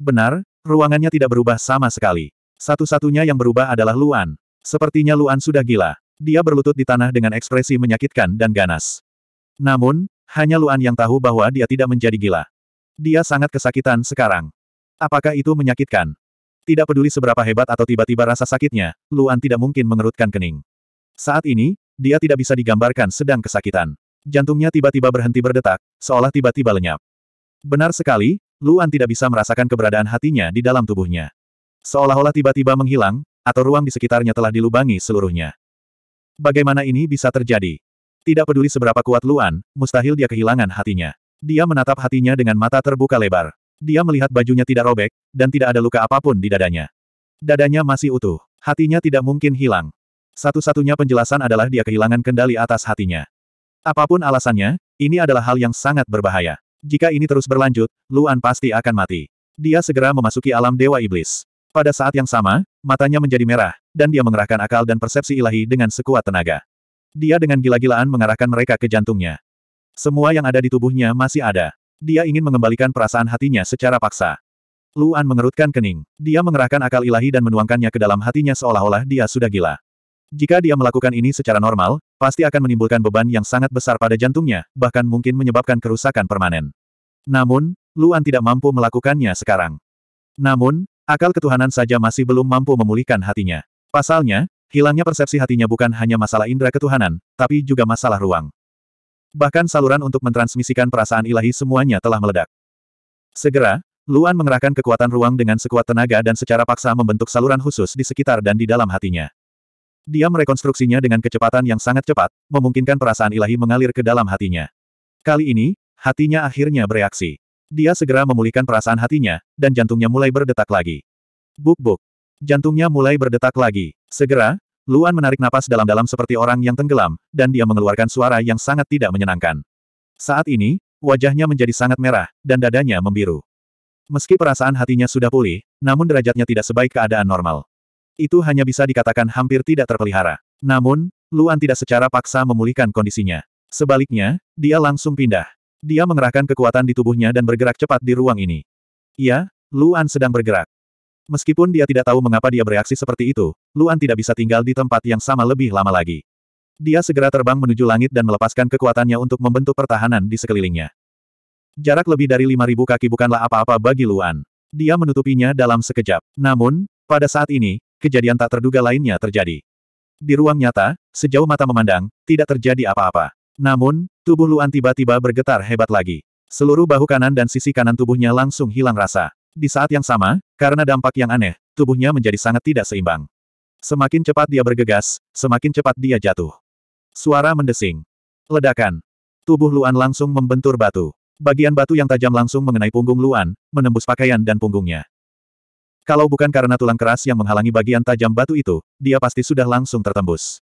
Benar, ruangannya tidak berubah sama sekali. Satu-satunya yang berubah adalah Luan. Sepertinya Luan sudah gila. Dia berlutut di tanah dengan ekspresi menyakitkan dan ganas. Namun, hanya Luan yang tahu bahwa dia tidak menjadi gila. Dia sangat kesakitan sekarang. Apakah itu menyakitkan? Tidak peduli seberapa hebat atau tiba-tiba rasa sakitnya, Luan tidak mungkin mengerutkan kening. Saat ini, dia tidak bisa digambarkan sedang kesakitan. Jantungnya tiba-tiba berhenti berdetak, seolah tiba-tiba lenyap. Benar sekali, Luan tidak bisa merasakan keberadaan hatinya di dalam tubuhnya. Seolah-olah tiba-tiba menghilang, atau ruang di sekitarnya telah dilubangi seluruhnya. Bagaimana ini bisa terjadi? Tidak peduli seberapa kuat Luan, mustahil dia kehilangan hatinya. Dia menatap hatinya dengan mata terbuka lebar. Dia melihat bajunya tidak robek, dan tidak ada luka apapun di dadanya. Dadanya masih utuh. Hatinya tidak mungkin hilang. Satu-satunya penjelasan adalah dia kehilangan kendali atas hatinya. Apapun alasannya, ini adalah hal yang sangat berbahaya. Jika ini terus berlanjut, Luan pasti akan mati. Dia segera memasuki alam Dewa Iblis. Pada saat yang sama, matanya menjadi merah, dan dia mengerahkan akal dan persepsi ilahi dengan sekuat tenaga. Dia dengan gila-gilaan mengarahkan mereka ke jantungnya. Semua yang ada di tubuhnya masih ada. Dia ingin mengembalikan perasaan hatinya secara paksa. Luan mengerutkan kening. Dia mengerahkan akal ilahi dan menuangkannya ke dalam hatinya seolah-olah dia sudah gila. Jika dia melakukan ini secara normal, pasti akan menimbulkan beban yang sangat besar pada jantungnya, bahkan mungkin menyebabkan kerusakan permanen. Namun, Luan tidak mampu melakukannya sekarang. Namun, akal ketuhanan saja masih belum mampu memulihkan hatinya. Pasalnya, hilangnya persepsi hatinya bukan hanya masalah indera ketuhanan, tapi juga masalah ruang. Bahkan saluran untuk mentransmisikan perasaan ilahi semuanya telah meledak. Segera, Luan mengerahkan kekuatan ruang dengan sekuat tenaga dan secara paksa membentuk saluran khusus di sekitar dan di dalam hatinya. Dia merekonstruksinya dengan kecepatan yang sangat cepat, memungkinkan perasaan ilahi mengalir ke dalam hatinya. Kali ini, hatinya akhirnya bereaksi. Dia segera memulihkan perasaan hatinya, dan jantungnya mulai berdetak lagi. Buk-buk. Jantungnya mulai berdetak lagi. Segera, Luan menarik napas dalam-dalam seperti orang yang tenggelam, dan dia mengeluarkan suara yang sangat tidak menyenangkan. Saat ini, wajahnya menjadi sangat merah, dan dadanya membiru. Meski perasaan hatinya sudah pulih, namun derajatnya tidak sebaik keadaan normal. Itu hanya bisa dikatakan hampir tidak terpelihara. Namun, Luan tidak secara paksa memulihkan kondisinya. Sebaliknya, dia langsung pindah. Dia mengerahkan kekuatan di tubuhnya dan bergerak cepat di ruang ini. Ya, Luan sedang bergerak. Meskipun dia tidak tahu mengapa dia bereaksi seperti itu, Luan tidak bisa tinggal di tempat yang sama lebih lama lagi. Dia segera terbang menuju langit dan melepaskan kekuatannya untuk membentuk pertahanan di sekelilingnya. Jarak lebih dari 5.000 kaki bukanlah apa-apa bagi Luan. Dia menutupinya dalam sekejap. Namun, pada saat ini, kejadian tak terduga lainnya terjadi. Di ruang nyata, sejauh mata memandang, tidak terjadi apa-apa. Namun, tubuh Luan tiba-tiba bergetar hebat lagi. Seluruh bahu kanan dan sisi kanan tubuhnya langsung hilang rasa. Di saat yang sama, karena dampak yang aneh, tubuhnya menjadi sangat tidak seimbang. Semakin cepat dia bergegas, semakin cepat dia jatuh. Suara mendesing. Ledakan. Tubuh Luan langsung membentur batu. Bagian batu yang tajam langsung mengenai punggung Luan, menembus pakaian dan punggungnya. Kalau bukan karena tulang keras yang menghalangi bagian tajam batu itu, dia pasti sudah langsung tertembus.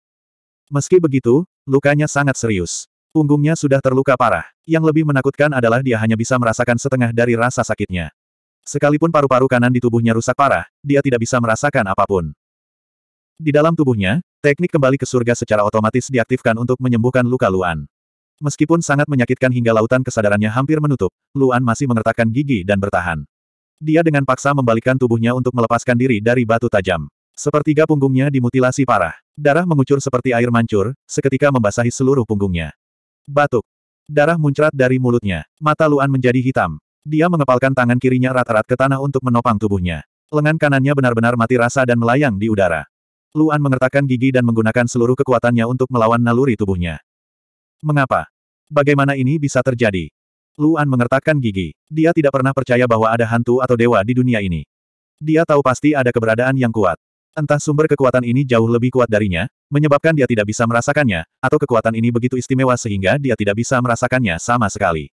Meski begitu, lukanya sangat serius. Punggungnya sudah terluka parah. Yang lebih menakutkan adalah dia hanya bisa merasakan setengah dari rasa sakitnya. Sekalipun paru-paru kanan di tubuhnya rusak parah, dia tidak bisa merasakan apapun. Di dalam tubuhnya, teknik kembali ke surga secara otomatis diaktifkan untuk menyembuhkan luka Luan. Meskipun sangat menyakitkan hingga lautan kesadarannya hampir menutup, Luan masih mengertakkan gigi dan bertahan. Dia dengan paksa membalikkan tubuhnya untuk melepaskan diri dari batu tajam. Sepertiga punggungnya dimutilasi parah. Darah mengucur seperti air mancur, seketika membasahi seluruh punggungnya. Batuk. Darah muncrat dari mulutnya. Mata Luan menjadi hitam. Dia mengepalkan tangan kirinya rat-rat ke tanah untuk menopang tubuhnya. Lengan kanannya benar-benar mati rasa dan melayang di udara. Luan mengertakkan gigi dan menggunakan seluruh kekuatannya untuk melawan naluri tubuhnya. Mengapa? Bagaimana ini bisa terjadi? Luan mengertakkan gigi. Dia tidak pernah percaya bahwa ada hantu atau dewa di dunia ini. Dia tahu pasti ada keberadaan yang kuat. Entah sumber kekuatan ini jauh lebih kuat darinya, menyebabkan dia tidak bisa merasakannya, atau kekuatan ini begitu istimewa sehingga dia tidak bisa merasakannya sama sekali.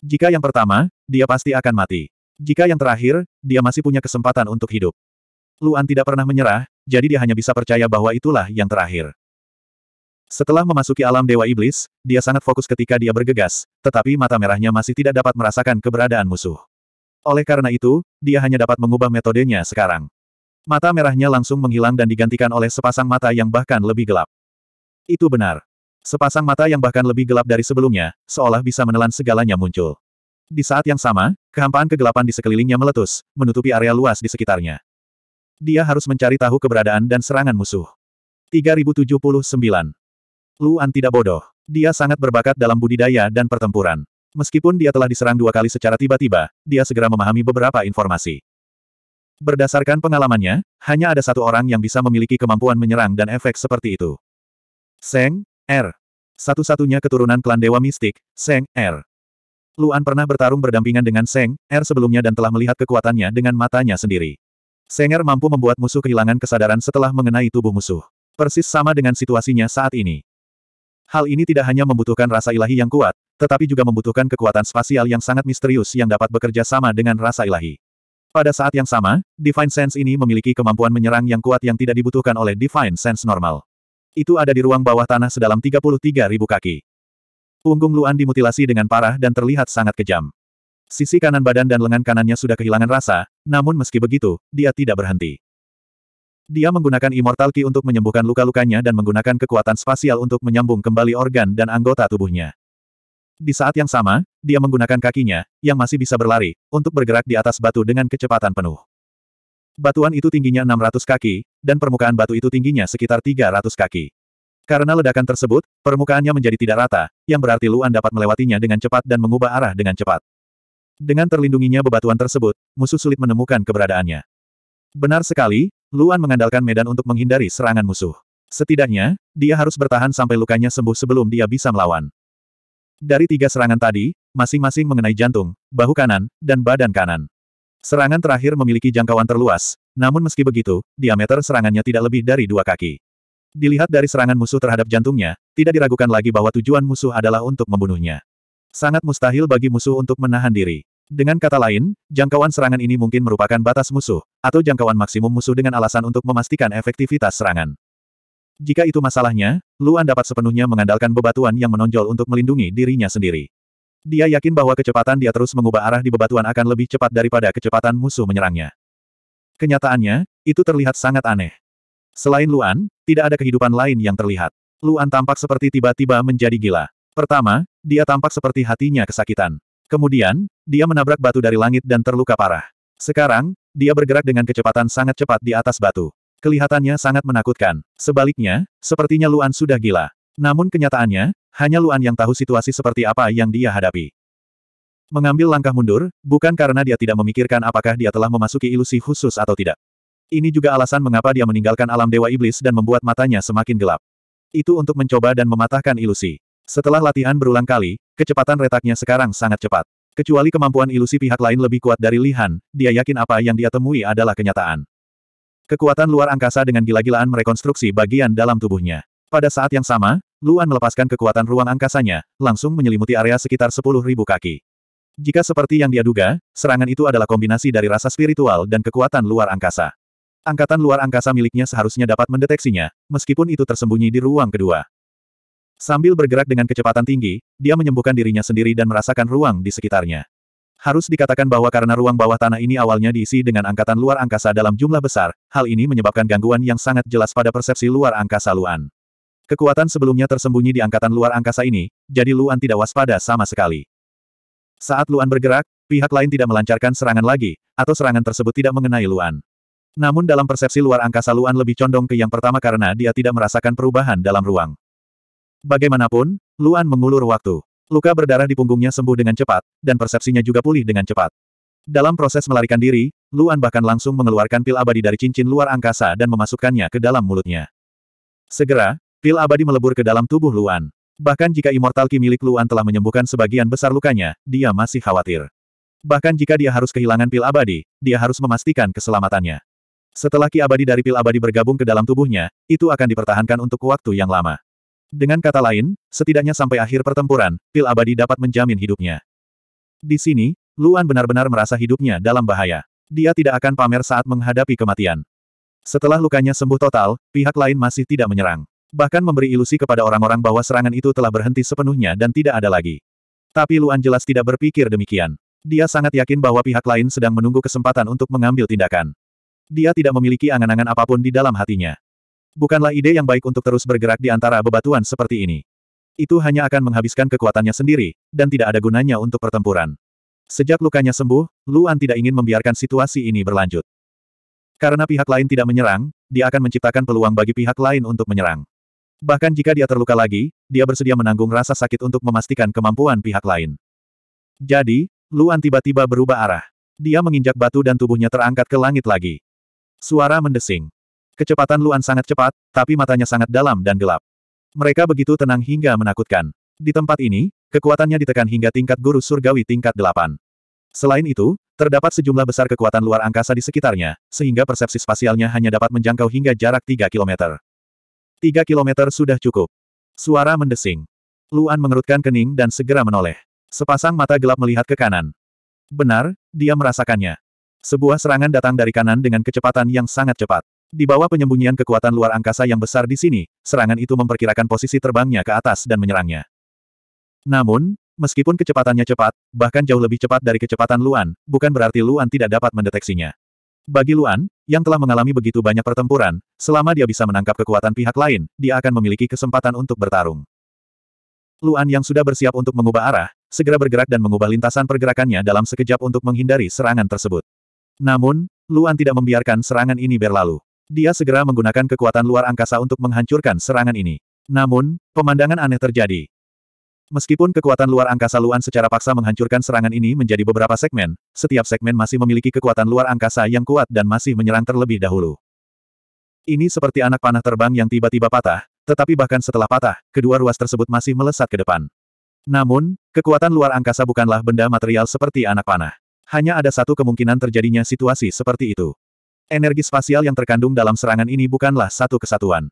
Jika yang pertama, dia pasti akan mati. Jika yang terakhir, dia masih punya kesempatan untuk hidup. Luan tidak pernah menyerah, jadi dia hanya bisa percaya bahwa itulah yang terakhir. Setelah memasuki alam Dewa Iblis, dia sangat fokus ketika dia bergegas, tetapi mata merahnya masih tidak dapat merasakan keberadaan musuh. Oleh karena itu, dia hanya dapat mengubah metodenya sekarang. Mata merahnya langsung menghilang dan digantikan oleh sepasang mata yang bahkan lebih gelap. Itu benar. Sepasang mata yang bahkan lebih gelap dari sebelumnya, seolah bisa menelan segalanya muncul. Di saat yang sama, kehampaan kegelapan di sekelilingnya meletus, menutupi area luas di sekitarnya. Dia harus mencari tahu keberadaan dan serangan musuh. 3079 Luan tidak bodoh. Dia sangat berbakat dalam budidaya dan pertempuran. Meskipun dia telah diserang dua kali secara tiba-tiba, dia segera memahami beberapa informasi. Berdasarkan pengalamannya, hanya ada satu orang yang bisa memiliki kemampuan menyerang dan efek seperti itu. Seng, R. Er. Satu-satunya keturunan klan Dewa Mistik, Seng, R. Er. Luan pernah bertarung berdampingan dengan Seng, R er sebelumnya dan telah melihat kekuatannya dengan matanya sendiri. Seng R mampu membuat musuh kehilangan kesadaran setelah mengenai tubuh musuh. Persis sama dengan situasinya saat ini. Hal ini tidak hanya membutuhkan rasa ilahi yang kuat, tetapi juga membutuhkan kekuatan spasial yang sangat misterius yang dapat bekerja sama dengan rasa ilahi. Pada saat yang sama, Divine Sense ini memiliki kemampuan menyerang yang kuat yang tidak dibutuhkan oleh Divine Sense normal. Itu ada di ruang bawah tanah sedalam 33.000 kaki. Punggung Luan dimutilasi dengan parah dan terlihat sangat kejam. Sisi kanan badan dan lengan kanannya sudah kehilangan rasa, namun meski begitu, dia tidak berhenti. Dia menggunakan Immortality untuk menyembuhkan luka-lukanya dan menggunakan kekuatan spasial untuk menyambung kembali organ dan anggota tubuhnya. Di saat yang sama, dia menggunakan kakinya, yang masih bisa berlari, untuk bergerak di atas batu dengan kecepatan penuh. Batuan itu tingginya 600 kaki, dan permukaan batu itu tingginya sekitar 300 kaki. Karena ledakan tersebut, permukaannya menjadi tidak rata, yang berarti Luan dapat melewatinya dengan cepat dan mengubah arah dengan cepat. Dengan terlindunginya bebatuan tersebut, musuh sulit menemukan keberadaannya. Benar sekali, Luan mengandalkan medan untuk menghindari serangan musuh. Setidaknya, dia harus bertahan sampai lukanya sembuh sebelum dia bisa melawan. Dari tiga serangan tadi, masing-masing mengenai jantung, bahu kanan, dan badan kanan. Serangan terakhir memiliki jangkauan terluas, namun meski begitu, diameter serangannya tidak lebih dari dua kaki. Dilihat dari serangan musuh terhadap jantungnya, tidak diragukan lagi bahwa tujuan musuh adalah untuk membunuhnya. Sangat mustahil bagi musuh untuk menahan diri. Dengan kata lain, jangkauan serangan ini mungkin merupakan batas musuh, atau jangkauan maksimum musuh dengan alasan untuk memastikan efektivitas serangan. Jika itu masalahnya, Luan dapat sepenuhnya mengandalkan bebatuan yang menonjol untuk melindungi dirinya sendiri. Dia yakin bahwa kecepatan dia terus mengubah arah di bebatuan akan lebih cepat daripada kecepatan musuh menyerangnya. Kenyataannya, itu terlihat sangat aneh. Selain Luan, tidak ada kehidupan lain yang terlihat. Luan tampak seperti tiba-tiba menjadi gila. Pertama, dia tampak seperti hatinya kesakitan. Kemudian, dia menabrak batu dari langit dan terluka parah. Sekarang, dia bergerak dengan kecepatan sangat cepat di atas batu. Kelihatannya sangat menakutkan. Sebaliknya, sepertinya Luan sudah gila. Namun kenyataannya, hanya Luan yang tahu situasi seperti apa yang dia hadapi. Mengambil langkah mundur, bukan karena dia tidak memikirkan apakah dia telah memasuki ilusi khusus atau tidak. Ini juga alasan mengapa dia meninggalkan alam dewa iblis dan membuat matanya semakin gelap. Itu untuk mencoba dan mematahkan ilusi. Setelah latihan berulang kali, kecepatan retaknya sekarang sangat cepat. Kecuali kemampuan ilusi pihak lain lebih kuat dari Lihan, dia yakin apa yang dia temui adalah kenyataan. Kekuatan luar angkasa dengan gila-gilaan merekonstruksi bagian dalam tubuhnya. Pada saat yang sama, Luan melepaskan kekuatan ruang angkasanya, langsung menyelimuti area sekitar 10.000 kaki. Jika seperti yang dia duga, serangan itu adalah kombinasi dari rasa spiritual dan kekuatan luar angkasa. Angkatan luar angkasa miliknya seharusnya dapat mendeteksinya, meskipun itu tersembunyi di ruang kedua. Sambil bergerak dengan kecepatan tinggi, dia menyembuhkan dirinya sendiri dan merasakan ruang di sekitarnya. Harus dikatakan bahwa karena ruang bawah tanah ini awalnya diisi dengan angkatan luar angkasa dalam jumlah besar, hal ini menyebabkan gangguan yang sangat jelas pada persepsi luar angkasa Luan. Kekuatan sebelumnya tersembunyi di angkatan luar angkasa ini, jadi Luan tidak waspada sama sekali. Saat Luan bergerak, pihak lain tidak melancarkan serangan lagi, atau serangan tersebut tidak mengenai Luan. Namun dalam persepsi luar angkasa Luan lebih condong ke yang pertama karena dia tidak merasakan perubahan dalam ruang. Bagaimanapun, Luan mengulur waktu. Luka berdarah di punggungnya sembuh dengan cepat, dan persepsinya juga pulih dengan cepat. Dalam proses melarikan diri, Luan bahkan langsung mengeluarkan pil abadi dari cincin luar angkasa dan memasukkannya ke dalam mulutnya. Segera, pil abadi melebur ke dalam tubuh Luan. Bahkan jika Immortal Ki milik Luan telah menyembuhkan sebagian besar lukanya, dia masih khawatir. Bahkan jika dia harus kehilangan pil abadi, dia harus memastikan keselamatannya. Setelah ki abadi dari pil abadi bergabung ke dalam tubuhnya, itu akan dipertahankan untuk waktu yang lama. Dengan kata lain, setidaknya sampai akhir pertempuran, pil abadi dapat menjamin hidupnya. Di sini, Luan benar-benar merasa hidupnya dalam bahaya. Dia tidak akan pamer saat menghadapi kematian. Setelah lukanya sembuh total, pihak lain masih tidak menyerang. Bahkan memberi ilusi kepada orang-orang bahwa serangan itu telah berhenti sepenuhnya dan tidak ada lagi. Tapi Luan jelas tidak berpikir demikian. Dia sangat yakin bahwa pihak lain sedang menunggu kesempatan untuk mengambil tindakan. Dia tidak memiliki angan-angan apapun di dalam hatinya. Bukanlah ide yang baik untuk terus bergerak di antara bebatuan seperti ini. Itu hanya akan menghabiskan kekuatannya sendiri, dan tidak ada gunanya untuk pertempuran. Sejak lukanya sembuh, Luan tidak ingin membiarkan situasi ini berlanjut. Karena pihak lain tidak menyerang, dia akan menciptakan peluang bagi pihak lain untuk menyerang. Bahkan jika dia terluka lagi, dia bersedia menanggung rasa sakit untuk memastikan kemampuan pihak lain. Jadi, Luan tiba-tiba berubah arah. Dia menginjak batu dan tubuhnya terangkat ke langit lagi. Suara mendesing. Kecepatan Luan sangat cepat, tapi matanya sangat dalam dan gelap. Mereka begitu tenang hingga menakutkan. Di tempat ini, kekuatannya ditekan hingga tingkat guru surgawi tingkat delapan. Selain itu, terdapat sejumlah besar kekuatan luar angkasa di sekitarnya, sehingga persepsi spasialnya hanya dapat menjangkau hingga jarak 3 km. 3 km sudah cukup. Suara mendesing. Luan mengerutkan kening dan segera menoleh. Sepasang mata gelap melihat ke kanan. Benar, dia merasakannya. Sebuah serangan datang dari kanan dengan kecepatan yang sangat cepat. Di bawah penyembunyian kekuatan luar angkasa yang besar di sini, serangan itu memperkirakan posisi terbangnya ke atas dan menyerangnya. Namun, meskipun kecepatannya cepat, bahkan jauh lebih cepat dari kecepatan Luan, bukan berarti Luan tidak dapat mendeteksinya. Bagi Luan, yang telah mengalami begitu banyak pertempuran, selama dia bisa menangkap kekuatan pihak lain, dia akan memiliki kesempatan untuk bertarung. Luan yang sudah bersiap untuk mengubah arah, segera bergerak dan mengubah lintasan pergerakannya dalam sekejap untuk menghindari serangan tersebut. Namun, Luan tidak membiarkan serangan ini berlalu. Dia segera menggunakan kekuatan luar angkasa untuk menghancurkan serangan ini. Namun, pemandangan aneh terjadi. Meskipun kekuatan luar angkasa Luan secara paksa menghancurkan serangan ini menjadi beberapa segmen, setiap segmen masih memiliki kekuatan luar angkasa yang kuat dan masih menyerang terlebih dahulu. Ini seperti anak panah terbang yang tiba-tiba patah, tetapi bahkan setelah patah, kedua ruas tersebut masih melesat ke depan. Namun, kekuatan luar angkasa bukanlah benda material seperti anak panah. Hanya ada satu kemungkinan terjadinya situasi seperti itu energi spasial yang terkandung dalam serangan ini bukanlah satu kesatuan.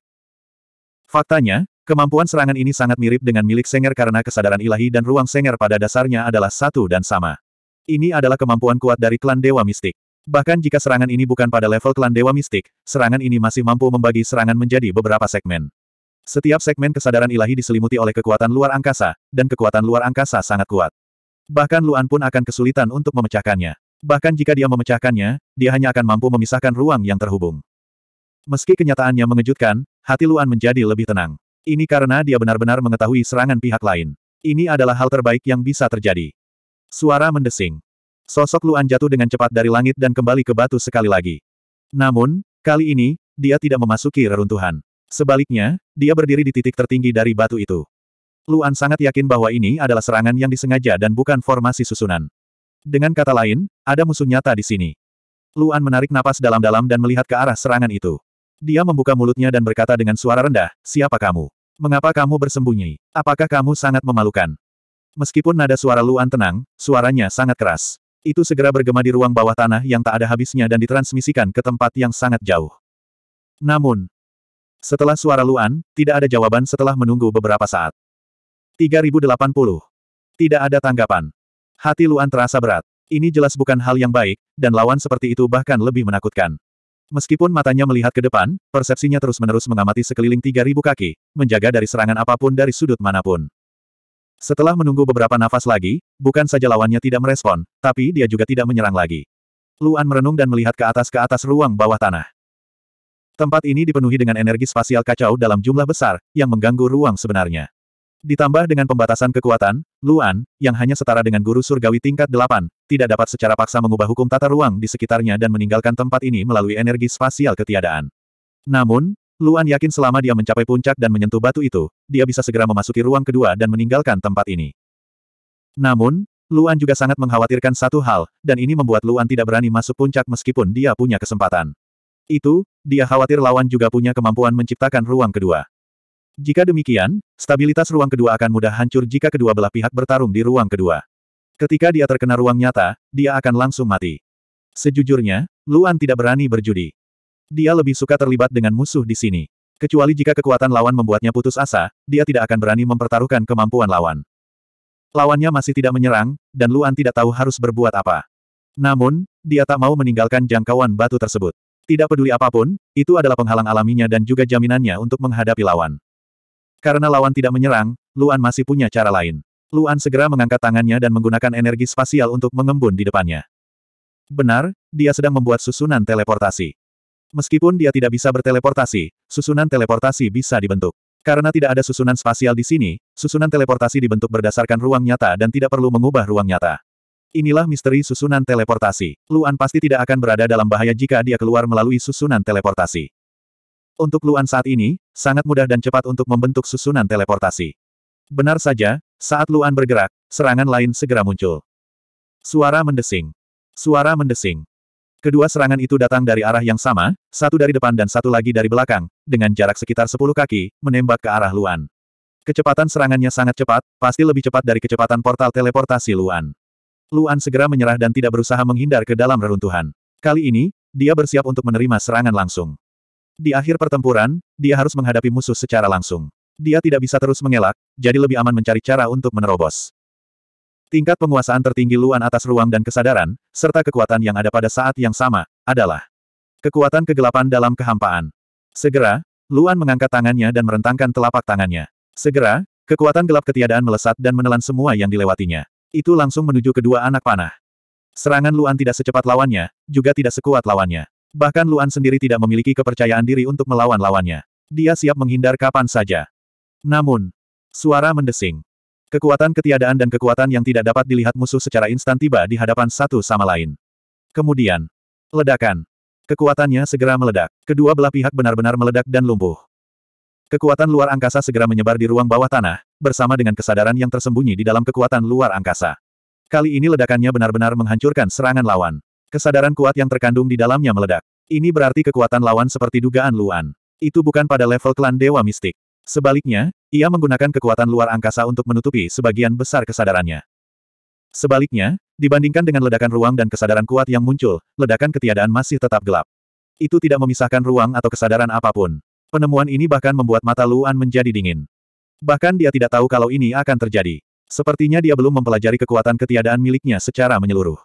Faktanya, kemampuan serangan ini sangat mirip dengan milik Senger karena kesadaran ilahi dan ruang Senger pada dasarnya adalah satu dan sama. Ini adalah kemampuan kuat dari klan Dewa Mistik. Bahkan jika serangan ini bukan pada level klan Dewa Mistik, serangan ini masih mampu membagi serangan menjadi beberapa segmen. Setiap segmen kesadaran ilahi diselimuti oleh kekuatan luar angkasa, dan kekuatan luar angkasa sangat kuat. Bahkan Luan pun akan kesulitan untuk memecahkannya. Bahkan jika dia memecahkannya, dia hanya akan mampu memisahkan ruang yang terhubung. Meski kenyataannya mengejutkan, hati Luan menjadi lebih tenang. Ini karena dia benar-benar mengetahui serangan pihak lain. Ini adalah hal terbaik yang bisa terjadi. Suara mendesing. Sosok Luan jatuh dengan cepat dari langit dan kembali ke batu sekali lagi. Namun, kali ini, dia tidak memasuki reruntuhan. Sebaliknya, dia berdiri di titik tertinggi dari batu itu. Luan sangat yakin bahwa ini adalah serangan yang disengaja dan bukan formasi susunan. Dengan kata lain, ada musuh nyata di sini. Luan menarik napas dalam-dalam dan melihat ke arah serangan itu. Dia membuka mulutnya dan berkata dengan suara rendah, siapa kamu? Mengapa kamu bersembunyi? Apakah kamu sangat memalukan? Meskipun nada suara Luan tenang, suaranya sangat keras. Itu segera bergema di ruang bawah tanah yang tak ada habisnya dan ditransmisikan ke tempat yang sangat jauh. Namun, setelah suara Luan, tidak ada jawaban setelah menunggu beberapa saat. 3080. Tidak ada tanggapan. Hati Luan terasa berat. Ini jelas bukan hal yang baik, dan lawan seperti itu bahkan lebih menakutkan. Meskipun matanya melihat ke depan, persepsinya terus-menerus mengamati sekeliling 3.000 kaki, menjaga dari serangan apapun dari sudut manapun. Setelah menunggu beberapa nafas lagi, bukan saja lawannya tidak merespon, tapi dia juga tidak menyerang lagi. Luan merenung dan melihat ke atas ke atas ruang bawah tanah. Tempat ini dipenuhi dengan energi spasial kacau dalam jumlah besar, yang mengganggu ruang sebenarnya. Ditambah dengan pembatasan kekuatan, Luan, yang hanya setara dengan guru surgawi tingkat 8, tidak dapat secara paksa mengubah hukum tata ruang di sekitarnya dan meninggalkan tempat ini melalui energi spasial ketiadaan. Namun, Luan yakin selama dia mencapai puncak dan menyentuh batu itu, dia bisa segera memasuki ruang kedua dan meninggalkan tempat ini. Namun, Luan juga sangat mengkhawatirkan satu hal, dan ini membuat Luan tidak berani masuk puncak meskipun dia punya kesempatan. Itu, dia khawatir lawan juga punya kemampuan menciptakan ruang kedua. Jika demikian, stabilitas ruang kedua akan mudah hancur jika kedua belah pihak bertarung di ruang kedua. Ketika dia terkena ruang nyata, dia akan langsung mati. Sejujurnya, Luan tidak berani berjudi. Dia lebih suka terlibat dengan musuh di sini. Kecuali jika kekuatan lawan membuatnya putus asa, dia tidak akan berani mempertaruhkan kemampuan lawan. Lawannya masih tidak menyerang, dan Luan tidak tahu harus berbuat apa. Namun, dia tak mau meninggalkan jangkauan batu tersebut. Tidak peduli apapun, itu adalah penghalang alaminya dan juga jaminannya untuk menghadapi lawan. Karena lawan tidak menyerang, Luan masih punya cara lain. Luan segera mengangkat tangannya dan menggunakan energi spasial untuk mengembun di depannya. Benar, dia sedang membuat susunan teleportasi. Meskipun dia tidak bisa berteleportasi, susunan teleportasi bisa dibentuk. Karena tidak ada susunan spasial di sini, susunan teleportasi dibentuk berdasarkan ruang nyata dan tidak perlu mengubah ruang nyata. Inilah misteri susunan teleportasi. Luan pasti tidak akan berada dalam bahaya jika dia keluar melalui susunan teleportasi. Untuk Luan saat ini, sangat mudah dan cepat untuk membentuk susunan teleportasi. Benar saja, saat Luan bergerak, serangan lain segera muncul. Suara mendesing. Suara mendesing. Kedua serangan itu datang dari arah yang sama, satu dari depan dan satu lagi dari belakang, dengan jarak sekitar 10 kaki, menembak ke arah Luan. Kecepatan serangannya sangat cepat, pasti lebih cepat dari kecepatan portal teleportasi Luan. Luan segera menyerah dan tidak berusaha menghindar ke dalam reruntuhan. Kali ini, dia bersiap untuk menerima serangan langsung. Di akhir pertempuran, dia harus menghadapi musuh secara langsung. Dia tidak bisa terus mengelak, jadi lebih aman mencari cara untuk menerobos. Tingkat penguasaan tertinggi Luan atas ruang dan kesadaran, serta kekuatan yang ada pada saat yang sama, adalah kekuatan kegelapan dalam kehampaan. Segera, Luan mengangkat tangannya dan merentangkan telapak tangannya. Segera, kekuatan gelap ketiadaan melesat dan menelan semua yang dilewatinya. Itu langsung menuju kedua anak panah. Serangan Luan tidak secepat lawannya, juga tidak sekuat lawannya. Bahkan Luan sendiri tidak memiliki kepercayaan diri untuk melawan lawannya. Dia siap menghindar kapan saja. Namun, suara mendesing. Kekuatan ketiadaan dan kekuatan yang tidak dapat dilihat musuh secara instan tiba di hadapan satu sama lain. Kemudian, ledakan. Kekuatannya segera meledak. Kedua belah pihak benar-benar meledak dan lumpuh. Kekuatan luar angkasa segera menyebar di ruang bawah tanah, bersama dengan kesadaran yang tersembunyi di dalam kekuatan luar angkasa. Kali ini ledakannya benar-benar menghancurkan serangan lawan. Kesadaran kuat yang terkandung di dalamnya meledak. Ini berarti kekuatan lawan seperti dugaan Luan. Itu bukan pada level klan Dewa Mistik. Sebaliknya, ia menggunakan kekuatan luar angkasa untuk menutupi sebagian besar kesadarannya. Sebaliknya, dibandingkan dengan ledakan ruang dan kesadaran kuat yang muncul, ledakan ketiadaan masih tetap gelap. Itu tidak memisahkan ruang atau kesadaran apapun. Penemuan ini bahkan membuat mata Luan menjadi dingin. Bahkan dia tidak tahu kalau ini akan terjadi. Sepertinya dia belum mempelajari kekuatan ketiadaan miliknya secara menyeluruh.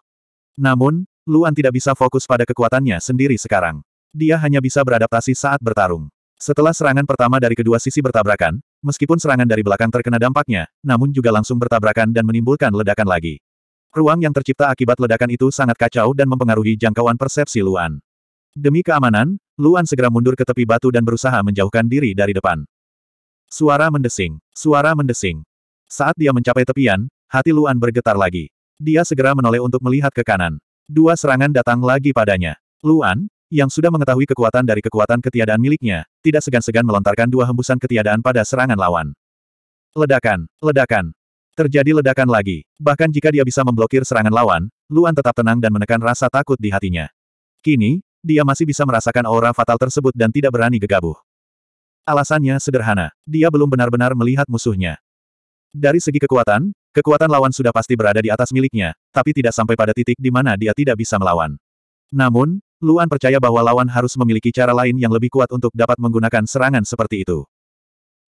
Namun, Luan tidak bisa fokus pada kekuatannya sendiri sekarang. Dia hanya bisa beradaptasi saat bertarung. Setelah serangan pertama dari kedua sisi bertabrakan, meskipun serangan dari belakang terkena dampaknya, namun juga langsung bertabrakan dan menimbulkan ledakan lagi. Ruang yang tercipta akibat ledakan itu sangat kacau dan mempengaruhi jangkauan persepsi Luan. Demi keamanan, Luan segera mundur ke tepi batu dan berusaha menjauhkan diri dari depan. Suara mendesing, suara mendesing. Saat dia mencapai tepian, hati Luan bergetar lagi. Dia segera menoleh untuk melihat ke kanan. Dua serangan datang lagi padanya. Luan, yang sudah mengetahui kekuatan dari kekuatan ketiadaan miliknya, tidak segan-segan melontarkan dua hembusan ketiadaan pada serangan lawan. Ledakan, ledakan. Terjadi ledakan lagi. Bahkan jika dia bisa memblokir serangan lawan, Luan tetap tenang dan menekan rasa takut di hatinya. Kini, dia masih bisa merasakan aura fatal tersebut dan tidak berani gegabah. Alasannya sederhana, dia belum benar-benar melihat musuhnya. Dari segi kekuatan, kekuatan lawan sudah pasti berada di atas miliknya, tapi tidak sampai pada titik di mana dia tidak bisa melawan. Namun, Luan percaya bahwa lawan harus memiliki cara lain yang lebih kuat untuk dapat menggunakan serangan seperti itu.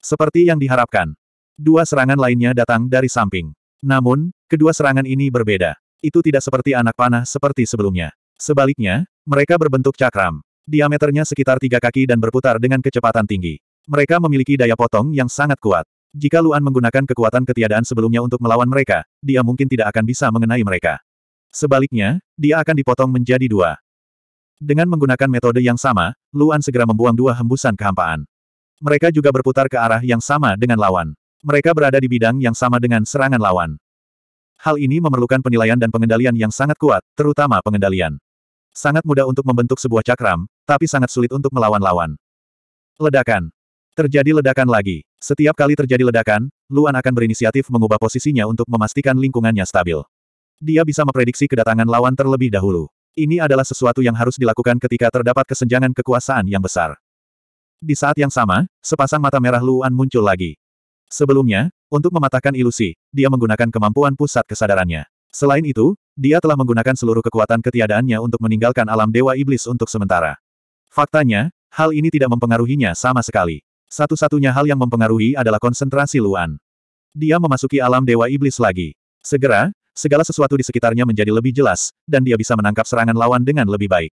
Seperti yang diharapkan. Dua serangan lainnya datang dari samping. Namun, kedua serangan ini berbeda. Itu tidak seperti anak panah seperti sebelumnya. Sebaliknya, mereka berbentuk cakram. Diameternya sekitar tiga kaki dan berputar dengan kecepatan tinggi. Mereka memiliki daya potong yang sangat kuat. Jika Luan menggunakan kekuatan ketiadaan sebelumnya untuk melawan mereka, dia mungkin tidak akan bisa mengenai mereka. Sebaliknya, dia akan dipotong menjadi dua. Dengan menggunakan metode yang sama, Luan segera membuang dua hembusan kehampaan. Mereka juga berputar ke arah yang sama dengan lawan. Mereka berada di bidang yang sama dengan serangan lawan. Hal ini memerlukan penilaian dan pengendalian yang sangat kuat, terutama pengendalian. Sangat mudah untuk membentuk sebuah cakram, tapi sangat sulit untuk melawan lawan. Ledakan. Terjadi ledakan lagi. Setiap kali terjadi ledakan, Luan akan berinisiatif mengubah posisinya untuk memastikan lingkungannya stabil. Dia bisa memprediksi kedatangan lawan terlebih dahulu. Ini adalah sesuatu yang harus dilakukan ketika terdapat kesenjangan kekuasaan yang besar. Di saat yang sama, sepasang mata merah Luan muncul lagi. Sebelumnya, untuk mematahkan ilusi, dia menggunakan kemampuan pusat kesadarannya. Selain itu, dia telah menggunakan seluruh kekuatan ketiadaannya untuk meninggalkan alam dewa iblis untuk sementara. Faktanya, hal ini tidak mempengaruhinya sama sekali. Satu-satunya hal yang mempengaruhi adalah konsentrasi Luan. Dia memasuki alam Dewa Iblis lagi. Segera, segala sesuatu di sekitarnya menjadi lebih jelas, dan dia bisa menangkap serangan lawan dengan lebih baik.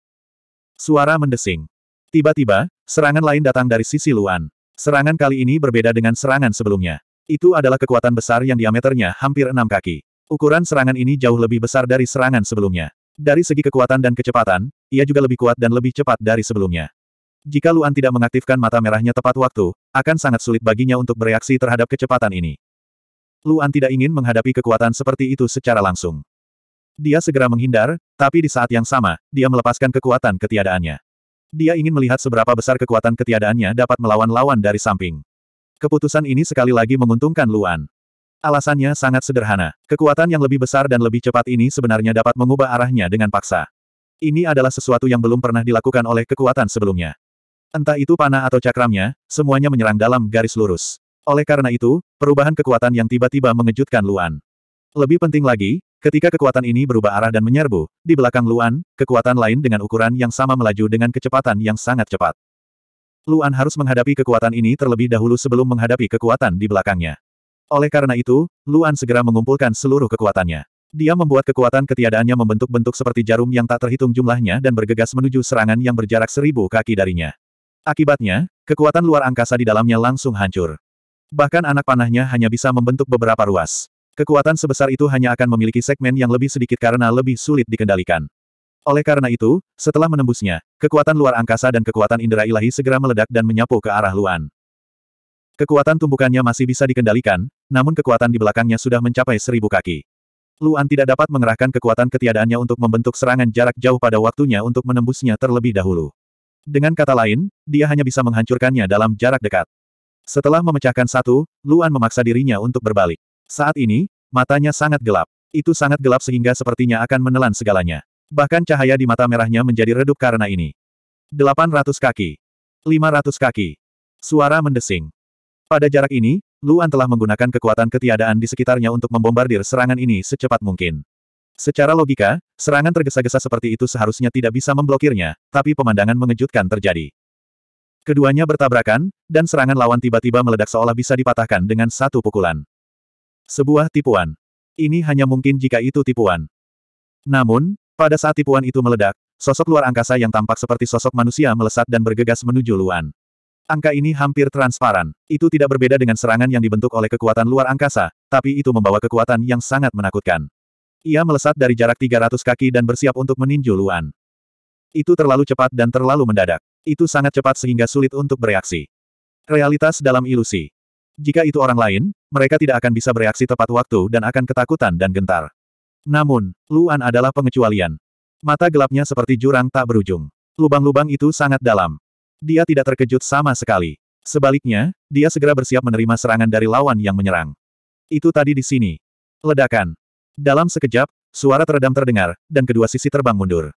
Suara mendesing. Tiba-tiba, serangan lain datang dari sisi Luan. Serangan kali ini berbeda dengan serangan sebelumnya. Itu adalah kekuatan besar yang diameternya hampir enam kaki. Ukuran serangan ini jauh lebih besar dari serangan sebelumnya. Dari segi kekuatan dan kecepatan, ia juga lebih kuat dan lebih cepat dari sebelumnya. Jika Luan tidak mengaktifkan mata merahnya tepat waktu, akan sangat sulit baginya untuk bereaksi terhadap kecepatan ini. Luan tidak ingin menghadapi kekuatan seperti itu secara langsung. Dia segera menghindar, tapi di saat yang sama, dia melepaskan kekuatan ketiadaannya. Dia ingin melihat seberapa besar kekuatan ketiadaannya dapat melawan lawan dari samping. Keputusan ini sekali lagi menguntungkan Luan. Alasannya sangat sederhana. Kekuatan yang lebih besar dan lebih cepat ini sebenarnya dapat mengubah arahnya dengan paksa. Ini adalah sesuatu yang belum pernah dilakukan oleh kekuatan sebelumnya. Entah itu panah atau cakramnya, semuanya menyerang dalam garis lurus. Oleh karena itu, perubahan kekuatan yang tiba-tiba mengejutkan Luan. Lebih penting lagi, ketika kekuatan ini berubah arah dan menyerbu, di belakang Luan, kekuatan lain dengan ukuran yang sama melaju dengan kecepatan yang sangat cepat. Luan harus menghadapi kekuatan ini terlebih dahulu sebelum menghadapi kekuatan di belakangnya. Oleh karena itu, Luan segera mengumpulkan seluruh kekuatannya. Dia membuat kekuatan ketiadaannya membentuk bentuk seperti jarum yang tak terhitung jumlahnya dan bergegas menuju serangan yang berjarak seribu kaki darinya. Akibatnya, kekuatan luar angkasa di dalamnya langsung hancur. Bahkan anak panahnya hanya bisa membentuk beberapa ruas. Kekuatan sebesar itu hanya akan memiliki segmen yang lebih sedikit karena lebih sulit dikendalikan. Oleh karena itu, setelah menembusnya, kekuatan luar angkasa dan kekuatan indera ilahi segera meledak dan menyapu ke arah Luan. Kekuatan tumbukannya masih bisa dikendalikan, namun kekuatan di belakangnya sudah mencapai seribu kaki. Luan tidak dapat mengerahkan kekuatan ketiadaannya untuk membentuk serangan jarak jauh pada waktunya untuk menembusnya terlebih dahulu. Dengan kata lain, dia hanya bisa menghancurkannya dalam jarak dekat. Setelah memecahkan satu, Luan memaksa dirinya untuk berbalik. Saat ini, matanya sangat gelap. Itu sangat gelap sehingga sepertinya akan menelan segalanya. Bahkan cahaya di mata merahnya menjadi redup karena ini. 800 kaki. 500 kaki. Suara mendesing. Pada jarak ini, Luan telah menggunakan kekuatan ketiadaan di sekitarnya untuk membombardir serangan ini secepat mungkin. Secara logika, serangan tergesa-gesa seperti itu seharusnya tidak bisa memblokirnya, tapi pemandangan mengejutkan terjadi. Keduanya bertabrakan, dan serangan lawan tiba-tiba meledak seolah bisa dipatahkan dengan satu pukulan. Sebuah tipuan. Ini hanya mungkin jika itu tipuan. Namun, pada saat tipuan itu meledak, sosok luar angkasa yang tampak seperti sosok manusia melesat dan bergegas menuju Luan. Angka ini hampir transparan. Itu tidak berbeda dengan serangan yang dibentuk oleh kekuatan luar angkasa, tapi itu membawa kekuatan yang sangat menakutkan. Ia melesat dari jarak 300 kaki dan bersiap untuk meninju Luan. Itu terlalu cepat dan terlalu mendadak. Itu sangat cepat sehingga sulit untuk bereaksi. Realitas dalam ilusi. Jika itu orang lain, mereka tidak akan bisa bereaksi tepat waktu dan akan ketakutan dan gentar. Namun, Luan adalah pengecualian. Mata gelapnya seperti jurang tak berujung. Lubang-lubang itu sangat dalam. Dia tidak terkejut sama sekali. Sebaliknya, dia segera bersiap menerima serangan dari lawan yang menyerang. Itu tadi di sini. Ledakan. Dalam sekejap, suara teredam terdengar, dan kedua sisi terbang mundur.